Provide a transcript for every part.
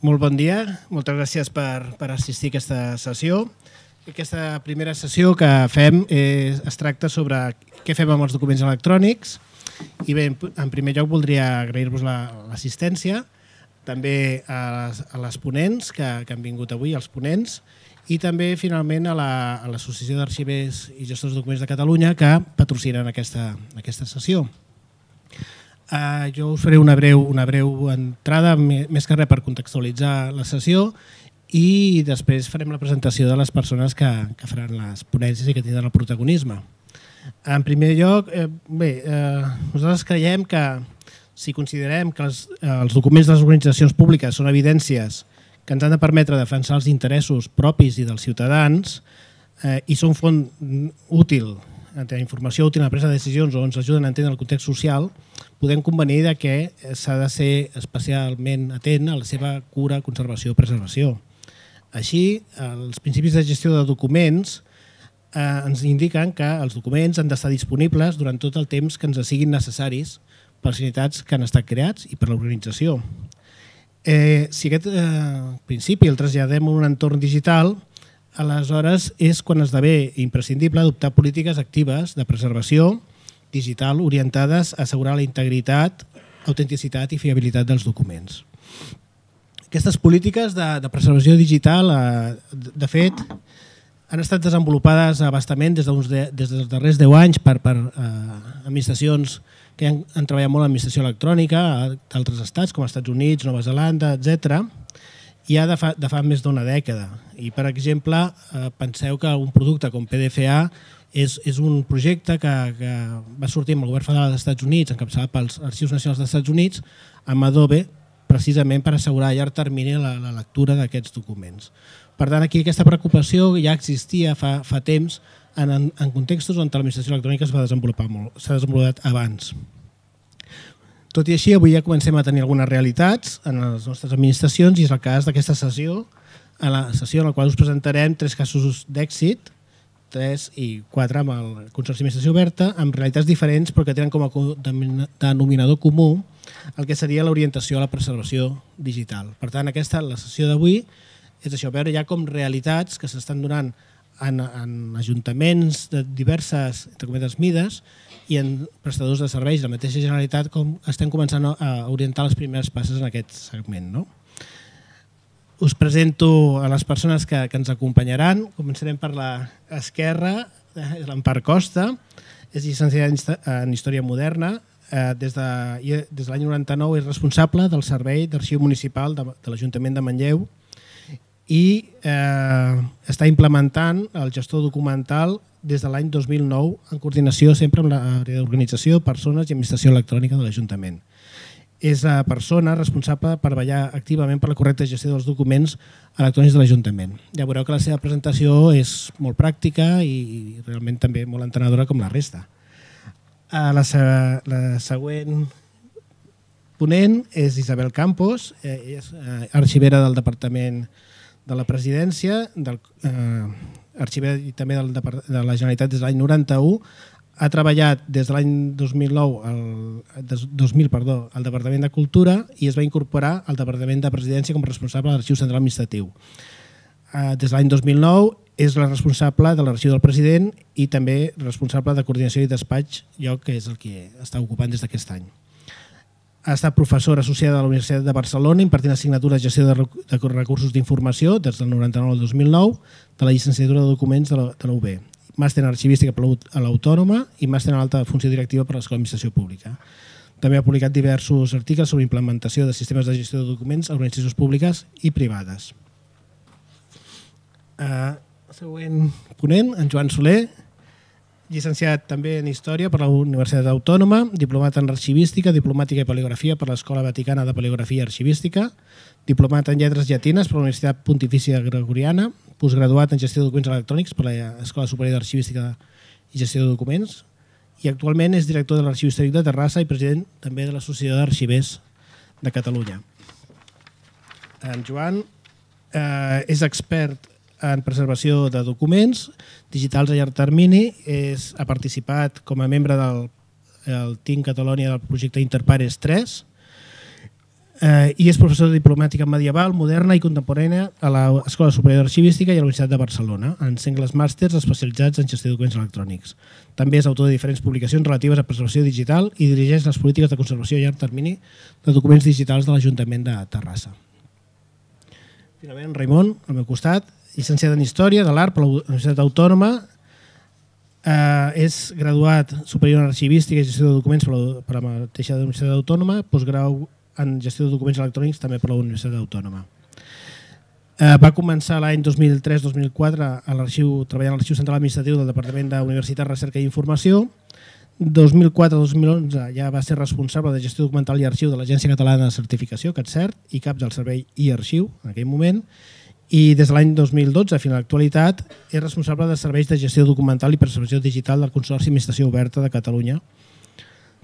Molt bon dia, moltes gràcies per, per assistir a aquesta sessió. Aquesta primera sessió que fem és, es tracta sobre què fem amb els documents electrònics i bé, en primer lloc voldria agrair-vos l'assistència, també a les, a les ponents que, que han vingut avui, els ponents, i també finalment a l'Associació la, d'Arxivers i Gestors de Documents de Catalunya que patrocinen aquesta, aquesta sessió. Eh, jo us faré una breu, una breu entrada, més que res per contextualitzar la sessió i després farem la presentació de les persones que, que faran les ponències i que tindran el protagonisme. En primer lloc, eh, bé, eh, nosaltres creiem que si considerem que els, eh, els documents de les organitzacions públiques són evidències que ens han de permetre defensar els interessos propis i dels ciutadans eh, i són font útil, informació útil en la presa de decisions o ens ajuden a entendre el context social, podem convenir de que eh, s'ha de ser especialment atent a la seva cura, conservació i preservació. Així, els principis de gestió de documents eh, ens indiquen que els documents han d'estar disponibles durant tot el temps que ens siguin necessaris per les unitats que han estat creats i per l'organització. Eh, si aquest eh, principi el traslladem a un entorn digital, aleshores és quan esdevé imprescindible adoptar polítiques actives de preservació digital orientades a assegurar la integritat, autenticitat i fiabilitat dels documents. Aquestes polítiques de, de preservació digital, eh, de fet, han estat desenvolupades a bastament des, de, des dels darrers 10 anys per, per eh, administracions que han, han treballat molt en administració electrònica d'altres estats com els Estats Units, Nova Zelanda, etc. ha de fa, de fa més d'una dècada. I, per exemple, eh, penseu que un producte com PDFA és, és un projecte que, que va sortir amb el govern federal dels Estats Units, encapçalat pels Arxius Nacionals dels Estats Units, amb Adobe, precisament per assegurar a llarg termini la, la lectura d'aquests documents. Per tant, aquí aquesta preocupació ja existia fa, fa temps en, en, contextos on l'administració electrònica es va desenvolupar molt, s'ha desenvolupat abans. Tot i així, avui ja comencem a tenir algunes realitats en les nostres administracions i és el cas d'aquesta sessió, a la sessió en la qual us presentarem tres casos d'èxit 3 i 4 amb el Consorci d'Administració Oberta, amb realitats diferents però que tenen com a denominador comú el que seria l'orientació a la preservació digital. Per tant, aquesta, la sessió d'avui, és això, veure ja com realitats que s'estan donant en, en ajuntaments de diverses, entre cometes, mides i en prestadors de serveis de la mateixa Generalitat com estem començant a orientar les primeres passes en aquest segment. No? Us presento a les persones que, que ens acompanyaran. Començarem per l'esquerra, és eh, l'Empar Costa, és llicenciada en Història Moderna, eh, des de, des de l'any 99 és responsable del Servei d'Arxiu Municipal de, de l'Ajuntament de Manlleu i eh, està implementant el gestor documental des de l'any 2009 en coordinació sempre amb l'organització, persones i administració electrònica de l'Ajuntament és la persona responsable per ballar activament per la correcta gestió dels documents electrònics de l'Ajuntament. Ja veureu que la seva presentació és molt pràctica i realment també molt entenedora com la resta. Eh, la, la següent ponent és Isabel Campos, eh, és eh, arxivera del Departament de la Presidència, del, eh, arxivera també del, de la Generalitat des de l'any 91, ha treballat des de l'any 2009 al, 2000 perdó, al Departament de Cultura i es va incorporar al Departament de Presidència com a responsable de l'Arxiu Central Administratiu. Eh, des de l'any 2009 és la responsable de l'arxiu del president i també responsable de coordinació i despatx, lloc que és el que està ocupant des d'aquest any. Ha estat professora associada a la Universitat de Barcelona impartint assignatura de gestió de recursos d'informació des del 99 al 2009 de la llicenciatura de documents de de la UB màster en arxivística a l'Autònoma i màster en alta funció directiva per a l'Escola d'Administració Pública. També ha publicat diversos articles sobre implementació de sistemes de gestió de documents a organitzacions públiques i privades. Uh, següent ponent, en Joan Soler, llicenciat també en Història per la Universitat Autònoma, diplomat en Arxivística, Diplomàtica i Poligrafia per l'Escola Vaticana de Poligrafia i Arxivística, diplomat en Lletres Llatines per la Universitat Pontifícia Gregoriana, postgraduat en Gestió de Documents Electrònics per l'Escola Superior d'Arxivística i Gestió de Documents, i actualment és director de l'Arxiu Històric de Terrassa i president també de l'Associació d'Arxivers de Catalunya. En Joan eh, és expert en preservació de documents digitals a llarg termini. És, ha participat com a membre del el Team Catalònia del projecte Interpares 3 eh, i és professor de diplomàtica medieval, moderna i contemporània a l'Escola Superior d'Arxivística i a la Universitat de Barcelona, en sengles màsters especialitzats en gestió de documents electrònics. També és autor de diferents publicacions relatives a preservació digital i dirigeix les polítiques de conservació a llarg termini de documents digitals de l'Ajuntament de Terrassa. Finalment, Raimon, al meu costat, llicenciada en Història de l'Art per la Universitat Autònoma, eh, és graduat superior en Arxivística i Gestió de Documents per la, per la mateixa Universitat Autònoma, postgrau en Gestió de Documents Electrònics també per la Universitat Autònoma. Eh, va començar l'any 2003-2004 a l'arxiu treballant a l'Arxiu Central Administratiu del Departament de Universitat, Recerca i Informació, 2004-2011 ja va ser responsable de gestió documental i arxiu de l'Agència Catalana de Certificació, que és cert, i cap del servei i arxiu en aquell moment, i des de l'any 2012 fins a l'actualitat és responsable de serveis de gestió documental i preservació digital del Consorci Administració Oberta de Catalunya.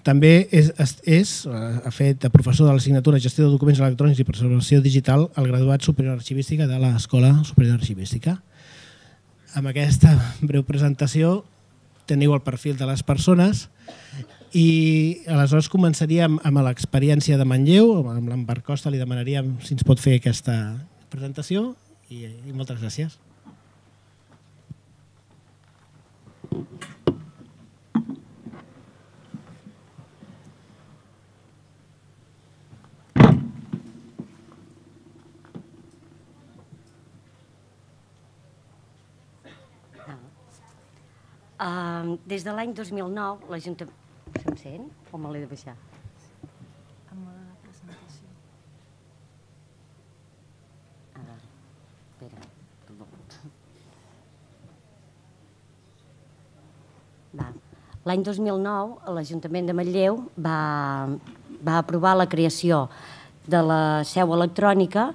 També és, és, eh, ha fet de professor de l'assignatura Gestió de documents electrònics i preservació digital al graduat superior arxivística de l'Escola Superior Arxivística. Amb aquesta breu presentació teniu el perfil de les persones i aleshores començaríem amb l'experiència de Manlleu, amb l'Embert Costa li demanaríem si ens pot fer aquesta presentació i, i moltes gràcies. des de l'any 2009, l'Ajuntament... Se'm sent o me l'he de baixar? L'any 2009 l'Ajuntament de Matlleu va, va aprovar la creació de la seu electrònica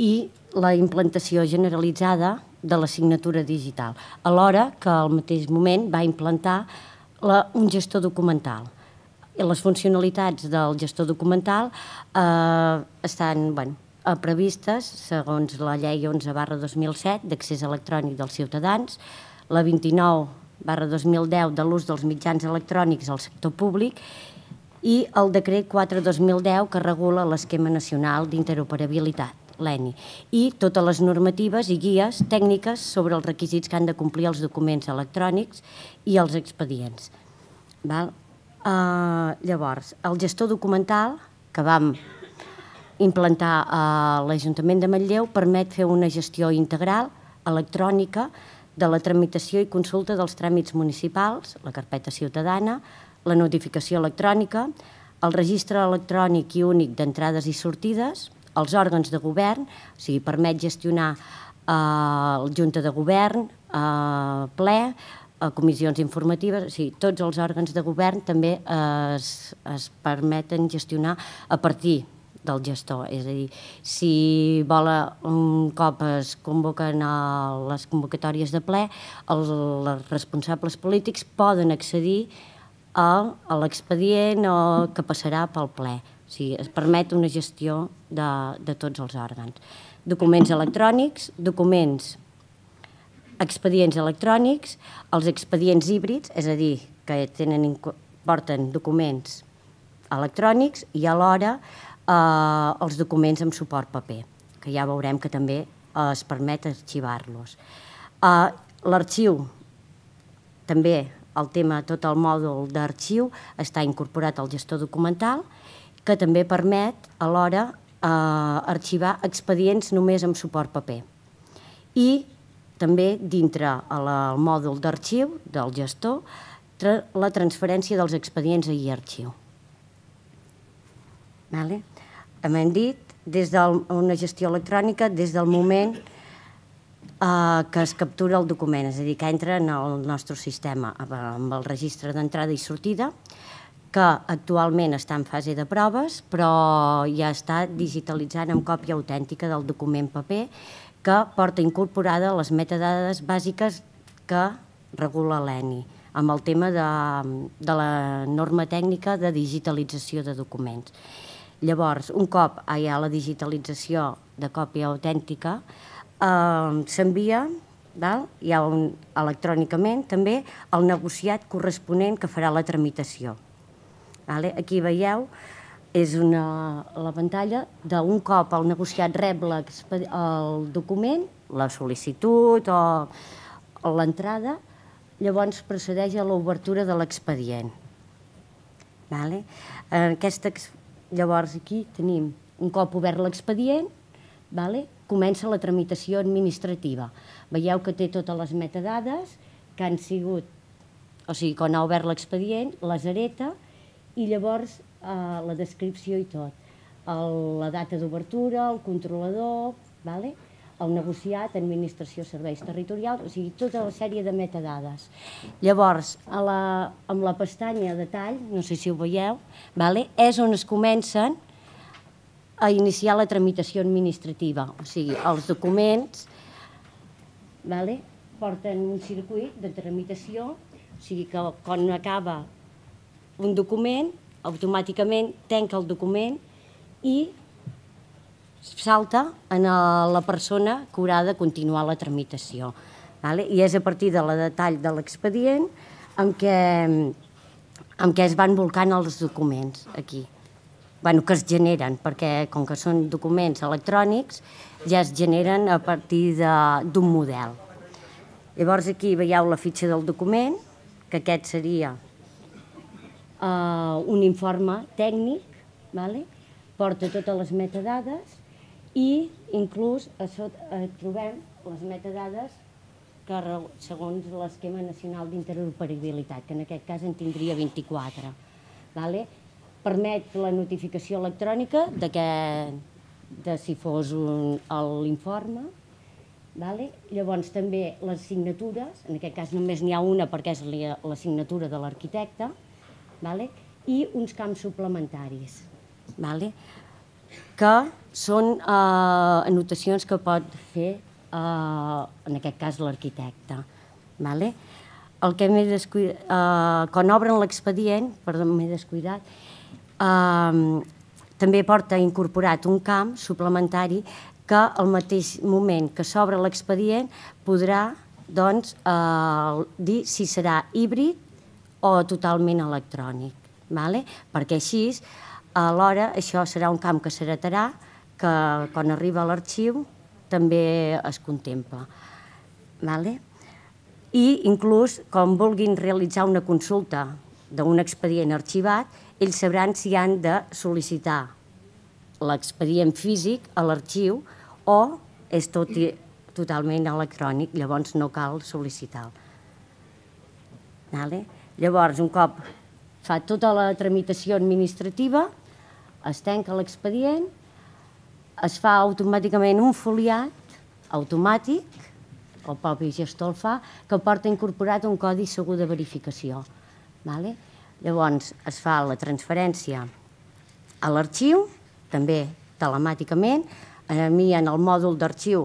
i la implantació generalitzada de la signatura digital, alhora que al mateix moment va implantar la, un gestor documental. I les funcionalitats del gestor documental eh, estan bueno, previstes segons la llei 11 barra 2007 d'accés electrònic dels ciutadans, la 29 barra 2010 de l'ús dels mitjans electrònics al sector públic i el decret 4-2010 que regula l'esquema nacional d'interoperabilitat, l'ENI, i totes les normatives i guies tècniques sobre els requisits que han de complir els documents electrònics i els expedients. Val? Uh, llavors, el gestor documental que vam implantar a l'Ajuntament de Manlleu permet fer una gestió integral, electrònica, de la tramitació i consulta dels tràmits municipals, la carpeta ciutadana, la notificació electrònica, el registre electrònic i únic d'entrades i sortides, els òrgans de govern, o sigui, permet gestionar eh, Junta de Govern, eh, ple, eh, comissions informatives, o sigui, tots els òrgans de govern també eh, es, es permeten gestionar a partir del gestor. És a dir, si vola, un cop es convoquen a les convocatòries de ple, els, els responsables polítics poden accedir a, a l'expedient o que passarà pel ple. O sigui, es permet una gestió de, de tots els òrgans. Documents electrònics, documents expedients electrònics, els expedients híbrids, és a dir, que tenen, porten documents electrònics i alhora eh, els documents amb suport paper, que ja veurem que també eh, es permet arxivar-los. Eh, L'arxiu, també el tema, tot el mòdul d'arxiu està incorporat al gestor documental, que també permet alhora eh, arxivar expedients només amb suport paper. I també dintre el, el mòdul d'arxiu del gestor la transferència dels expedients i arxiu. Vale? hem dit, des d'una gestió electrònica, des del moment eh, que es captura el document, és a dir, que entra en el nostre sistema eh, amb el registre d'entrada i sortida, que actualment està en fase de proves, però ja està digitalitzant amb còpia autèntica del document paper que porta incorporada les metadades bàsiques que regula l'ENI amb el tema de, de la norma tècnica de digitalització de documents. Llavors, un cop hi ha la digitalització de còpia autèntica, eh, s'envia hi ha un, electrònicament també el negociat corresponent que farà la tramitació. Vale? Aquí veieu és una, la pantalla d'un cop el negociat rep el document, la sol·licitud o, o l'entrada, llavors procedeix a l'obertura de l'expedient. Vale? Aquesta Llavors, aquí tenim, un cop obert l'expedient, vale? comença la tramitació administrativa. Veieu que té totes les metadades que han sigut, o sigui, quan ha obert l'expedient, les hereta i llavors eh, la descripció i tot. El, la data d'obertura, el controlador, vale? el negociat, administració, serveis territorials, o sigui, tota la sèrie de metadades. Llavors, a la, amb la pestanya de tall, no sé si ho veieu, vale? és on es comencen a iniciar la tramitació administrativa, o sigui, els documents vale? porten un circuit de tramitació, o sigui que quan acaba un document, automàticament tanca el document i salta en eh, la persona que haurà de continuar la tramitació. Vale? I és a partir de la detall de l'expedient en què, en què es van volcant els documents aquí. Bueno, que es generen, perquè com que són documents electrònics, ja es generen a partir d'un model. Llavors aquí veieu la fitxa del document, que aquest seria uh, un informe tècnic, vale? porta totes les metadades i inclús a sota eh, trobem les metadades que segons l'esquema nacional d'interoperabilitat, que en aquest cas en tindria 24. Vale? Permet la notificació electrònica de, que, de si fos l'informe, Vale? Llavors també les signatures, en aquest cas només n'hi ha una perquè és la, la signatura de l'arquitecte, vale? i uns camps suplementaris. Vale? que són eh, anotacions que pot fer, eh, en aquest cas, l'arquitecte. Vale? El que m'he descuidat... Eh, quan obren l'expedient, perdó, m'he descuidat, eh, també porta incorporat un camp suplementari que al mateix moment que s'obre l'expedient podrà doncs, eh, dir si serà híbrid o totalment electrònic. Vale? Perquè així Alhora, això serà un camp que s'heretarà, que quan arriba a l'arxiu també es contempla. Vale? I inclús, com vulguin realitzar una consulta d'un expedient arxivat, ells sabran si han de sol·licitar l'expedient físic a l'arxiu o és tot i, totalment electrònic, llavors no cal sol·licitar-lo. Vale? Llavors, un cop fa tota la tramitació administrativa, es tanca l'expedient, es fa automàticament un foliat automàtic, el propi gestor el fa, que porta incorporat un codi segur de verificació. Vale? Llavors, es fa la transferència a l'arxiu, també telemàticament. A mi, en el mòdul d'arxiu,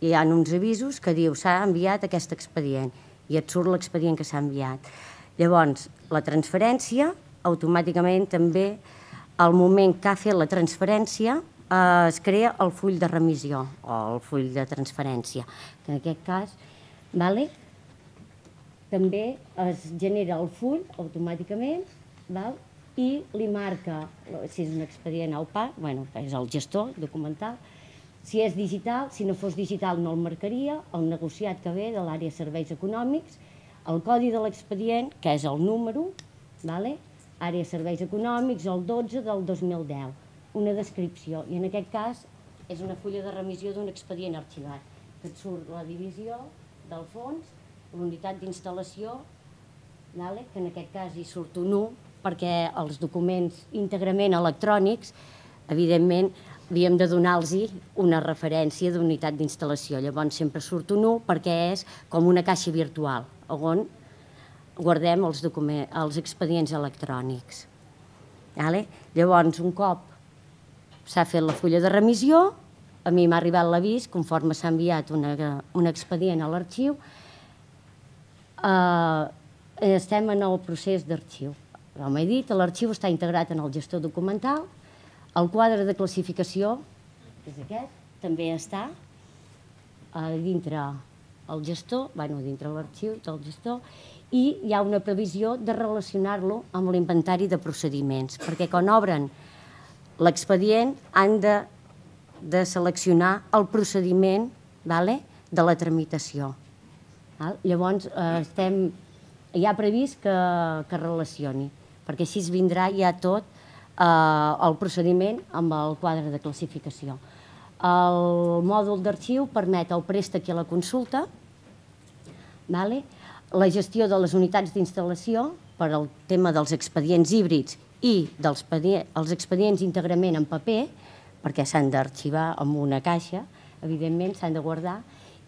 hi ha uns avisos que diu s'ha enviat aquest expedient i et surt l'expedient que s'ha enviat. Llavors, la transferència automàticament també al moment que ha fet la transferència eh, es crea el full de remissió o el full de transferència, que en aquest cas vale, també es genera el full automàticament val, i li marca, si és un expedient al PAC, bueno, és el gestor documental, si és digital, si no fos digital no el marcaria, el negociat que ve de l'àrea serveis econòmics, el codi de l'expedient, que és el número, vale? àrea serveis econòmics, el 12 del 2010, una descripció, i en aquest cas és una fulla de remissió d'un expedient arxivat, que et surt la divisió del fons, l'unitat d'instal·lació, d'àleg, que en aquest cas hi surt un 1, perquè els documents íntegrament electrònics, evidentment, havíem de donar-los una referència d'unitat d'instal·lació. Llavors sempre surt un 1 perquè és com una caixa virtual, on guardem els, els expedients electrònics. Vale? Llavors, un cop s'ha fet la fulla de remissió, a mi m'ha arribat l'avís, conforme s'ha enviat una, un expedient a l'arxiu, eh, estem en el procés d'arxiu. Com he dit, l'arxiu està integrat en el gestor documental, el quadre de classificació, és aquest, també està eh, dintre el gestor, bueno, dintre l'arxiu del gestor, i hi ha una previsió de relacionar-lo amb l'inventari de procediments, perquè quan obren l'expedient han de, de seleccionar el procediment vale, de la tramitació. Val? Llavors, eh, estem, hi ha previst que, que relacioni, perquè així es vindrà ja tot eh, el procediment amb el quadre de classificació. El mòdul d'arxiu permet el préstec i la consulta, d'acord? ¿vale? la gestió de les unitats d'instal·lació per al tema dels expedients híbrids i dels els expedients íntegrament en paper, perquè s'han d'arxivar en una caixa, evidentment s'han de guardar,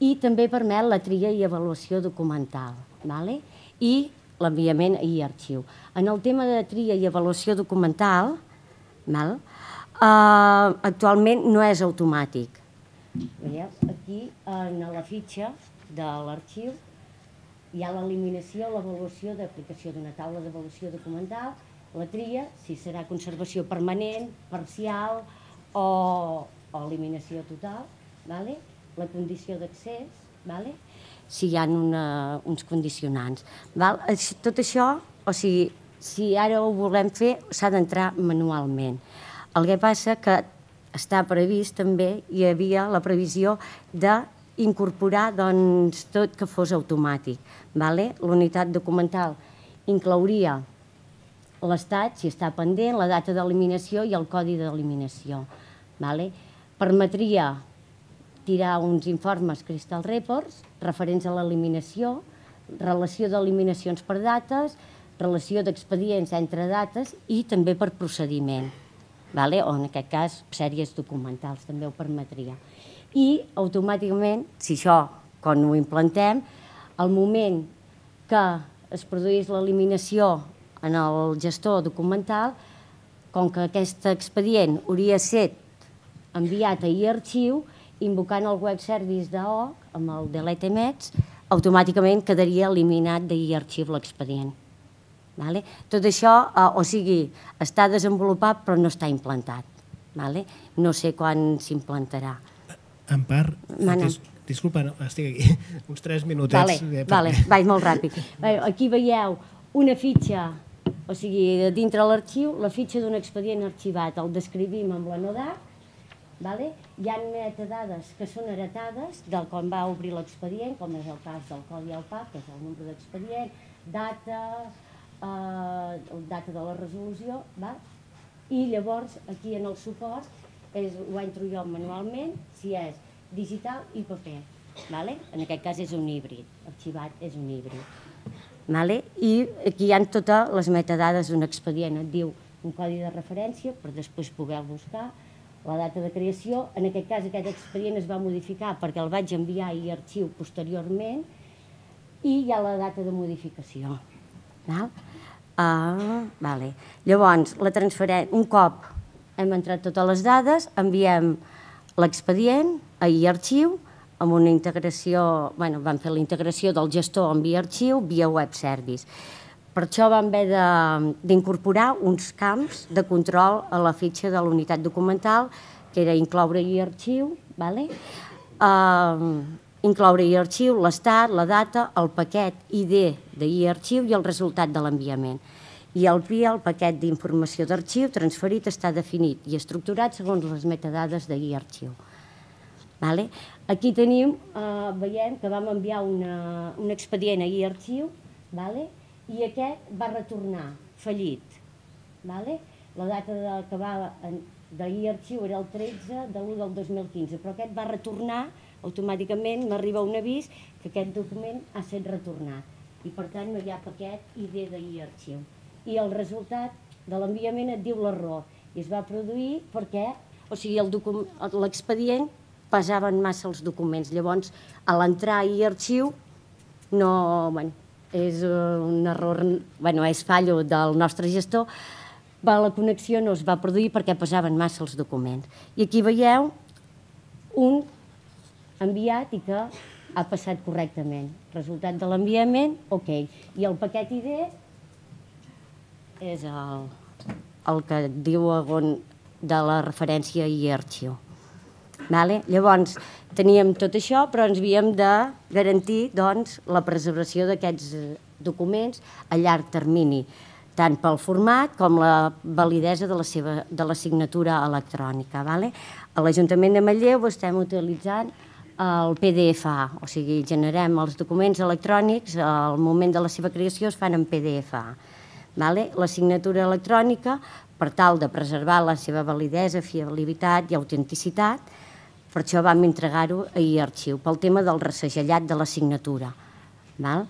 i també permet la tria i avaluació documental vale? i l'enviament i arxiu. En el tema de tria i avaluació documental, mal, Uh, ah, actualment no és automàtic. Veieu? Aquí, en la fitxa de l'arxiu, hi ha l'eliminació, l'avaluació d'aplicació d'una taula d'avaluació documental, la tria, si serà conservació permanent, parcial o, o eliminació total, vale? la condició d'accés, vale? si hi ha una, uns condicionants. Val? Tot això, o sigui, si ara ho volem fer, s'ha d'entrar manualment. El que passa que està previst també, hi havia la previsió de incorporar doncs, tot que fos automàtic. Vale? L'unitat documental inclouria l'estat, si està pendent, la data d'eliminació i el codi d'eliminació. Vale? Permetria tirar uns informes Crystal Reports referents a l'eliminació, relació d'eliminacions per dates, relació d'expedients entre dates i també per procediment, vale? o en aquest cas sèries documentals també ho permetria i automàticament, si això, quan ho implantem, el moment que es produís l'eliminació en el gestor documental, com que aquest expedient hauria estat enviat a e-arxiu, invocant el web service d'AOC, amb el delete emets, automàticament quedaria eliminat de e-arxiu l'expedient. Vale? Tot això, eh, o sigui, està desenvolupat però no està implantat. Vale? No sé quan s'implantarà. En part... Dis, Disculpa, no, estic aquí. Uns tres minutets. Vale, eh, vale, vaig molt ràpid. Aquí veieu una fitxa, o sigui, dintre l'arxiu, la fitxa d'un expedient arxivat. El descrivim amb la NODAC, vale? hi ha metadades que són heretades del quan va obrir l'expedient, com és el cas del codi al PAP, que és el nombre d'expedient, data, eh, data de la resolució, va? i llavors aquí en el suport és, ho entro jo manualment, si és digital i paper. Vale? En aquest cas és un híbrid, arxivat és un híbrid. Vale? I aquí hi ha totes les metadades d'un expedient, et diu un codi de referència per després poder buscar, la data de creació, en aquest cas aquest expedient es va modificar perquè el vaig enviar i arxiu posteriorment, i hi ha la data de modificació. Val? Uh, vale. Llavors, la transferència, un cop hem entrat totes les dades, enviem l'expedient a iArxiu, arxiu amb una integració, bueno, vam fer la integració del gestor amb e-arxiu via web service. Per això vam haver d'incorporar uns camps de control a la fitxa de l'unitat documental, que era incloure i arxiu vale? Uh, incloure i arxiu l'estat, la data, el paquet ID de i arxiu i el resultat de l'enviament i el PIA, el paquet d'informació d'arxiu transferit, està definit i estructurat segons les metadades de guia arxiu. Vale? Aquí tenim, eh, veiem que vam enviar una, un expedient a guia arxiu vale? i aquest va retornar fallit. Vale? La data de, que va de guia arxiu era el 13 de l'1 del 2015, però aquest va retornar automàticament m'arriba un avís que aquest document ha estat retornat i per tant no hi ha paquet ID de guia arxiu i el resultat de l'enviament et diu l'error. I es va produir perquè, o sigui, l'expedient pesaven massa els documents. Llavors, a l'entrar i arxiu, no, bueno, és eh, un error, bueno, és fallo del nostre gestor, va, la connexió no es va produir perquè pesaven massa els documents. I aquí veieu un enviat i que ha passat correctament. Resultat de l'enviament, ok. I el paquet ID és el, el que diu Agon de la referència i arxiu. Vale? Llavors, teníem tot això, però ens havíem de garantir doncs, la preservació d'aquests eh, documents a llarg termini, tant pel format com la validesa de la, seva, de la signatura electrònica. Vale? A l'Ajuntament de Matlleu estem utilitzant el PDFA, o sigui, generem els documents electrònics, al moment de la seva creació es fan en PDFA vale? la signatura electrònica per tal de preservar la seva validesa, fiabilitat i autenticitat, per això vam entregar-ho a l'arxiu, pel tema del ressegellat de la signatura, val?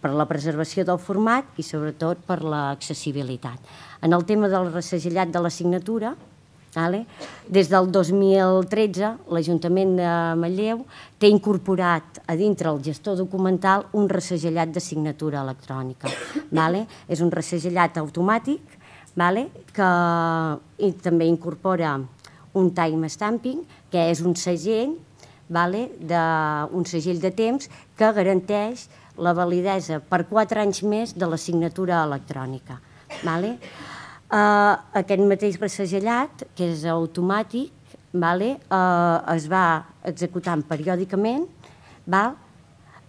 per la preservació del format i sobretot per l'accessibilitat. En el tema del ressegellat de la signatura, Vale? Des del 2013, l'Ajuntament de Matlleu té incorporat a dintre el gestor documental un ressegellat de signatura electrònica. Vale? És un ressegellat automàtic vale? que i també incorpora un time stamping, que és un segell, vale? de, un segell de temps que garanteix la validesa per 4 anys més de la signatura electrònica. Vale? Uh, aquest mateix vassegellat, que és automàtic, vale, uh, es va executant periòdicament, va,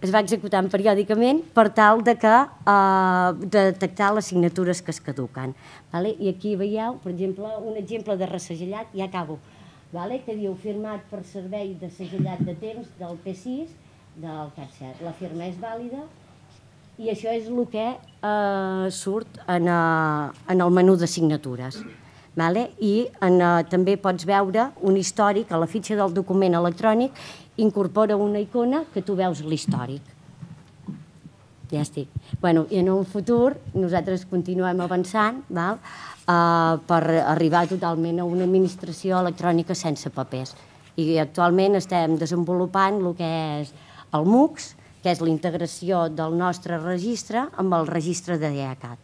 es va executant periòdicament per tal de que uh, de detectar les signatures que es caduquen. Vale? I aquí veieu, per exemple, un exemple de ressegellat, ja acabo, vale? que diu firmat per servei de segellat de temps del P6 del càncer. La firma és vàlida, i això és el que eh, surt en, eh, en el menú de signatures. Vale? I en, eh, també pots veure un històric, a la fitxa del document electrònic incorpora una icona que tu veus l'històric. Ja estic. Bueno, I en un futur nosaltres continuem avançant val? Uh, per arribar totalment a una administració electrònica sense papers. I actualment estem desenvolupant el que és el MUCS, que és la integració del nostre registre amb el registre de DEACAT.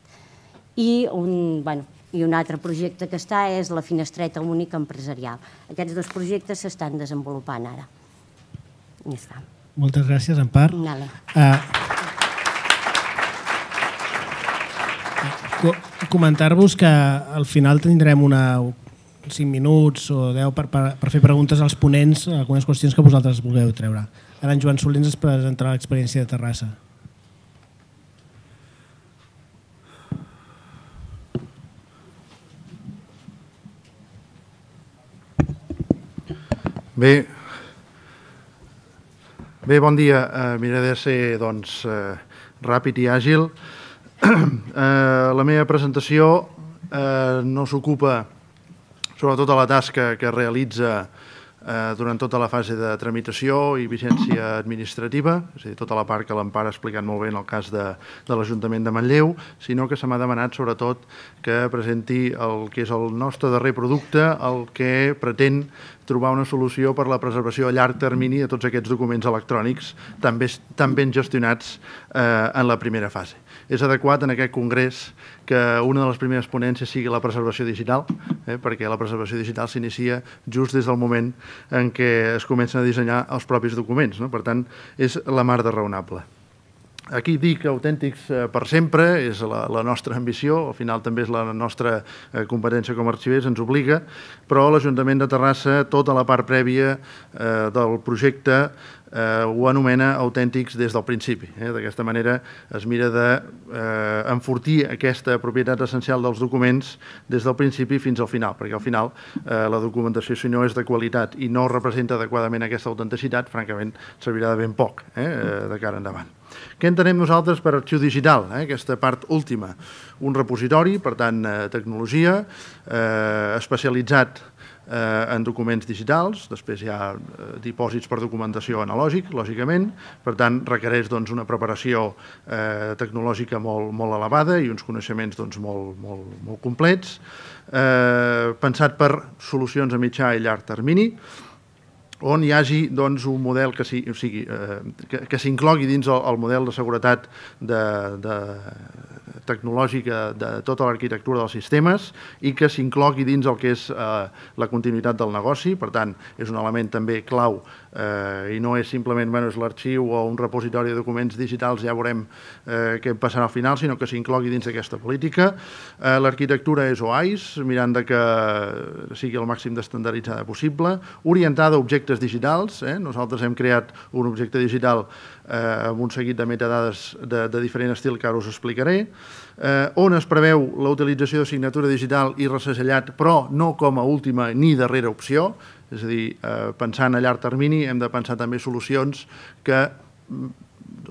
I un, bueno, i un altre projecte que està és la Finestreta Única Empresarial. Aquests dos projectes s'estan desenvolupant ara. Ja està. Moltes gràcies, Empar. Dale. Uh, ah, Comentar-vos que al final tindrem una 5 minuts o 10 per, per, per fer preguntes als ponents, algunes qüestions que vosaltres vulgueu treure. Ara en Joan Solins es presentarà l'experiència de Terrassa. Bé, bé bon dia. Eh, miraré de ser doncs, eh, ràpid i àgil. Eh, la meva presentació eh, no s'ocupa sobretot a la tasca que realitza eh, Eh, durant tota la fase de tramitació i vigència administrativa, és a dir, tota la part que l'Empar ha explicat molt bé en el cas de, de l'Ajuntament de Manlleu, sinó que se m'ha demanat sobretot que presenti el que és el nostre darrer producte, el que pretén trobar una solució per la preservació a llarg termini de tots aquests documents electrònics tan, bé, tan ben gestionats eh, en la primera fase. És adequat en aquest congrés que una de les primeres ponències sigui la preservació digital, eh, perquè la preservació digital s'inicia just des del moment en què es comencen a dissenyar els propis documents. No? Per tant, és la mar de raonable. Aquí dic autèntics eh, per sempre, és la, la nostra ambició, al final també és la nostra eh, competència com a arxivers, ens obliga, però l'Ajuntament de Terrassa, tota la part prèvia eh, del projecte, eh, ho anomena autèntics des del principi. Eh? D'aquesta manera es mira d'enfortir de, eh, aquesta propietat essencial dels documents des del principi fins al final, perquè al final eh, la documentació, si no és de qualitat i no representa adequadament aquesta autenticitat, francament, servirà de ben poc eh, de cara endavant. Què entenem nosaltres per arxiu digital, eh? aquesta part última? Un repositori, per tant, eh, tecnologia, eh, especialitzat en eh, en documents digitals, després hi ha eh, dipòsits per documentació analògic, lògicament, per tant requereix doncs, una preparació eh, tecnològica molt, molt elevada i uns coneixements doncs, molt, molt, molt complets, eh, pensat per solucions a mitjà i llarg termini, on hi hagi doncs, un model que s'inclogui o sigui, eh, que, que dins el, el model de seguretat de, de, tecnològica de tota l'arquitectura dels sistemes i que s'inclogui dins el que és eh, la continuïtat del negoci. Per tant, és un element també clau eh, i no és simplement bueno, l'arxiu o un repositori de documents digitals, ja veurem eh, què passarà al final, sinó que s'inclogui dins d'aquesta política. Eh, L'arquitectura és OAIS, mirant de que sigui el màxim d'estandarditzada possible, orientada a objectes digitals. Eh? Nosaltres hem creat un objecte digital eh, amb un seguit de metadades de, de diferent estil que ara us explicaré eh, on es preveu la utilització de signatura digital i recesellat, però no com a última ni darrera opció, és a dir, eh, pensant a llarg termini hem de pensar també solucions que mm,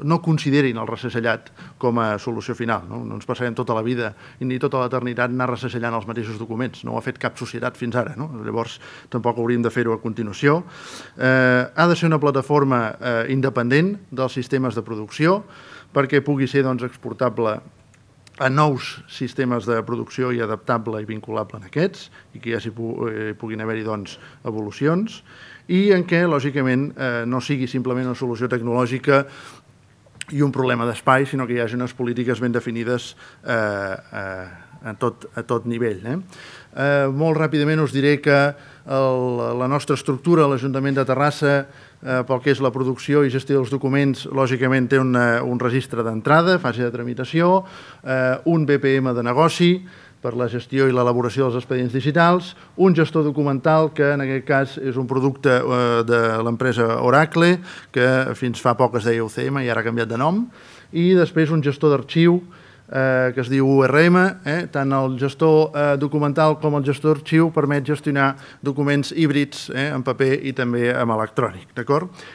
no considerin el recesellat com a solució final. No, no ens passarem tota la vida i ni tota l'eternitat anar recesellant els mateixos documents. No ho ha fet cap societat fins ara. No? Llavors, tampoc hauríem de fer-ho a continuació. Eh, ha de ser una plataforma eh, independent dels sistemes de producció perquè pugui ser doncs, exportable a nous sistemes de producció i adaptable i vinculable en aquests, i que ja s'hi eh, puguin haver-hi doncs, evolucions, i en què, lògicament, eh, no sigui simplement una solució tecnològica i un problema d'espai, sinó que hi hagi unes polítiques ben definides eh, eh, a, tot, a tot nivell. Eh? Eh, molt ràpidament us diré que el, la nostra estructura a l'Ajuntament de Terrassa Eh, pel que és la producció i gestió dels documents, lògicament té una, un registre d'entrada, fase de tramitació, eh, un BPM de negoci per la gestió i l'elaboració dels expedients digitals, un gestor documental que en aquest cas és un producte eh, de l'empresa Oracle, que fins fa poc es deia UCM i ara ha canviat de nom, i després un gestor d'arxiu que eh, que es diu URM, eh? tant el gestor eh, documental com el gestor arxiu permet gestionar documents híbrids eh, en paper i també en electrònic.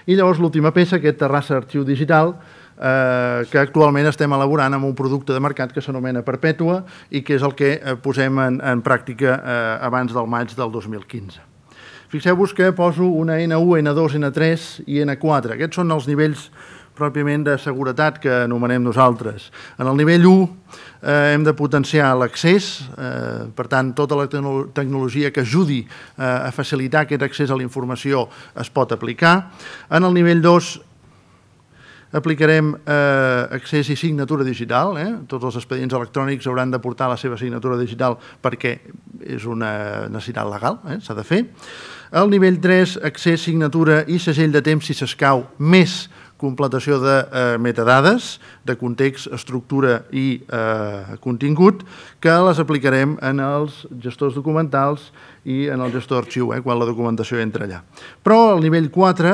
I llavors l'última peça, aquest Terrassa Arxiu Digital, eh, que actualment estem elaborant amb un producte de mercat que s'anomena Perpètua i que és el que eh, posem en, en pràctica eh, abans del maig del 2015. Fixeu-vos que poso una N1, N2, N3 i N4. Aquests són els nivells pròpiament de seguretat que anomenem nosaltres. En el nivell 1 eh, hem de potenciar l'accés, eh, per tant, tota la tecnologia que ajudi eh, a facilitar aquest accés a la informació es pot aplicar. En el nivell 2 aplicarem eh, accés i signatura digital. Eh? Tots els expedients electrònics hauran de portar la seva signatura digital perquè és una necessitat legal, eh? s'ha de fer. El nivell 3, accés, signatura i segell de temps si s'escau, més completació de eh, metadades, de context, estructura i eh, contingut, que les aplicarem en els gestors documentals i en el gestor d'arxiu, eh, quan la documentació entra allà. Però al nivell 4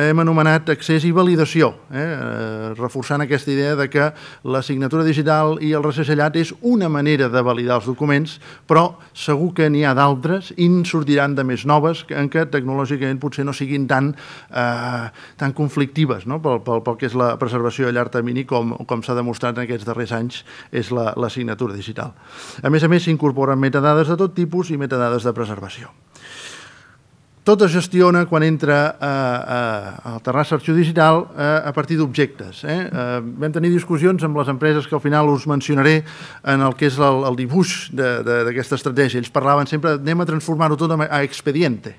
hem anomenat accés i validació, eh, eh, reforçant aquesta idea de que la signatura digital i el recessellat és una manera de validar els documents, però segur que n'hi ha d'altres i en sortiran de més noves en què tecnològicament potser no siguin tan, eh, tan conflictives no? pel, pel, pel que és la preservació a llarg termini com, com s'ha demostrat en aquests darrers anys és la, la signatura digital. A més a més, s'incorporen metadades de tot tipus i metadades de preservació preservació. Tot es gestiona quan entra a, a, al terrassa arxiodigital a, eh, a partir d'objectes. Eh? eh? Vam tenir discussions amb les empreses que al final us mencionaré en el que és el, el dibuix d'aquesta estratègia. Ells parlaven sempre, anem a transformar-ho tot a expediente.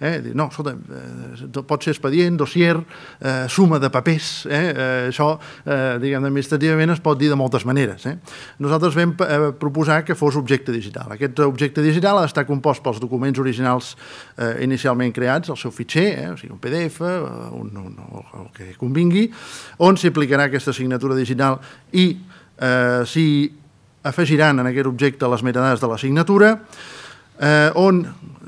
Eh? no, escolta, eh, pot ser expedient, dossier, eh, suma de papers, eh? Eh, això, eh, diguem, administrativament es pot dir de moltes maneres. Eh? Nosaltres vam eh, proposar que fos objecte digital. Aquest objecte digital ha d'estar compost pels documents originals eh, inicialment creats, el seu fitxer, eh? o sigui, un PDF, eh, un, un, un, el que convingui, on s'aplicarà aquesta signatura digital i eh, si afegiran en aquest objecte les metadades de la signatura, eh, on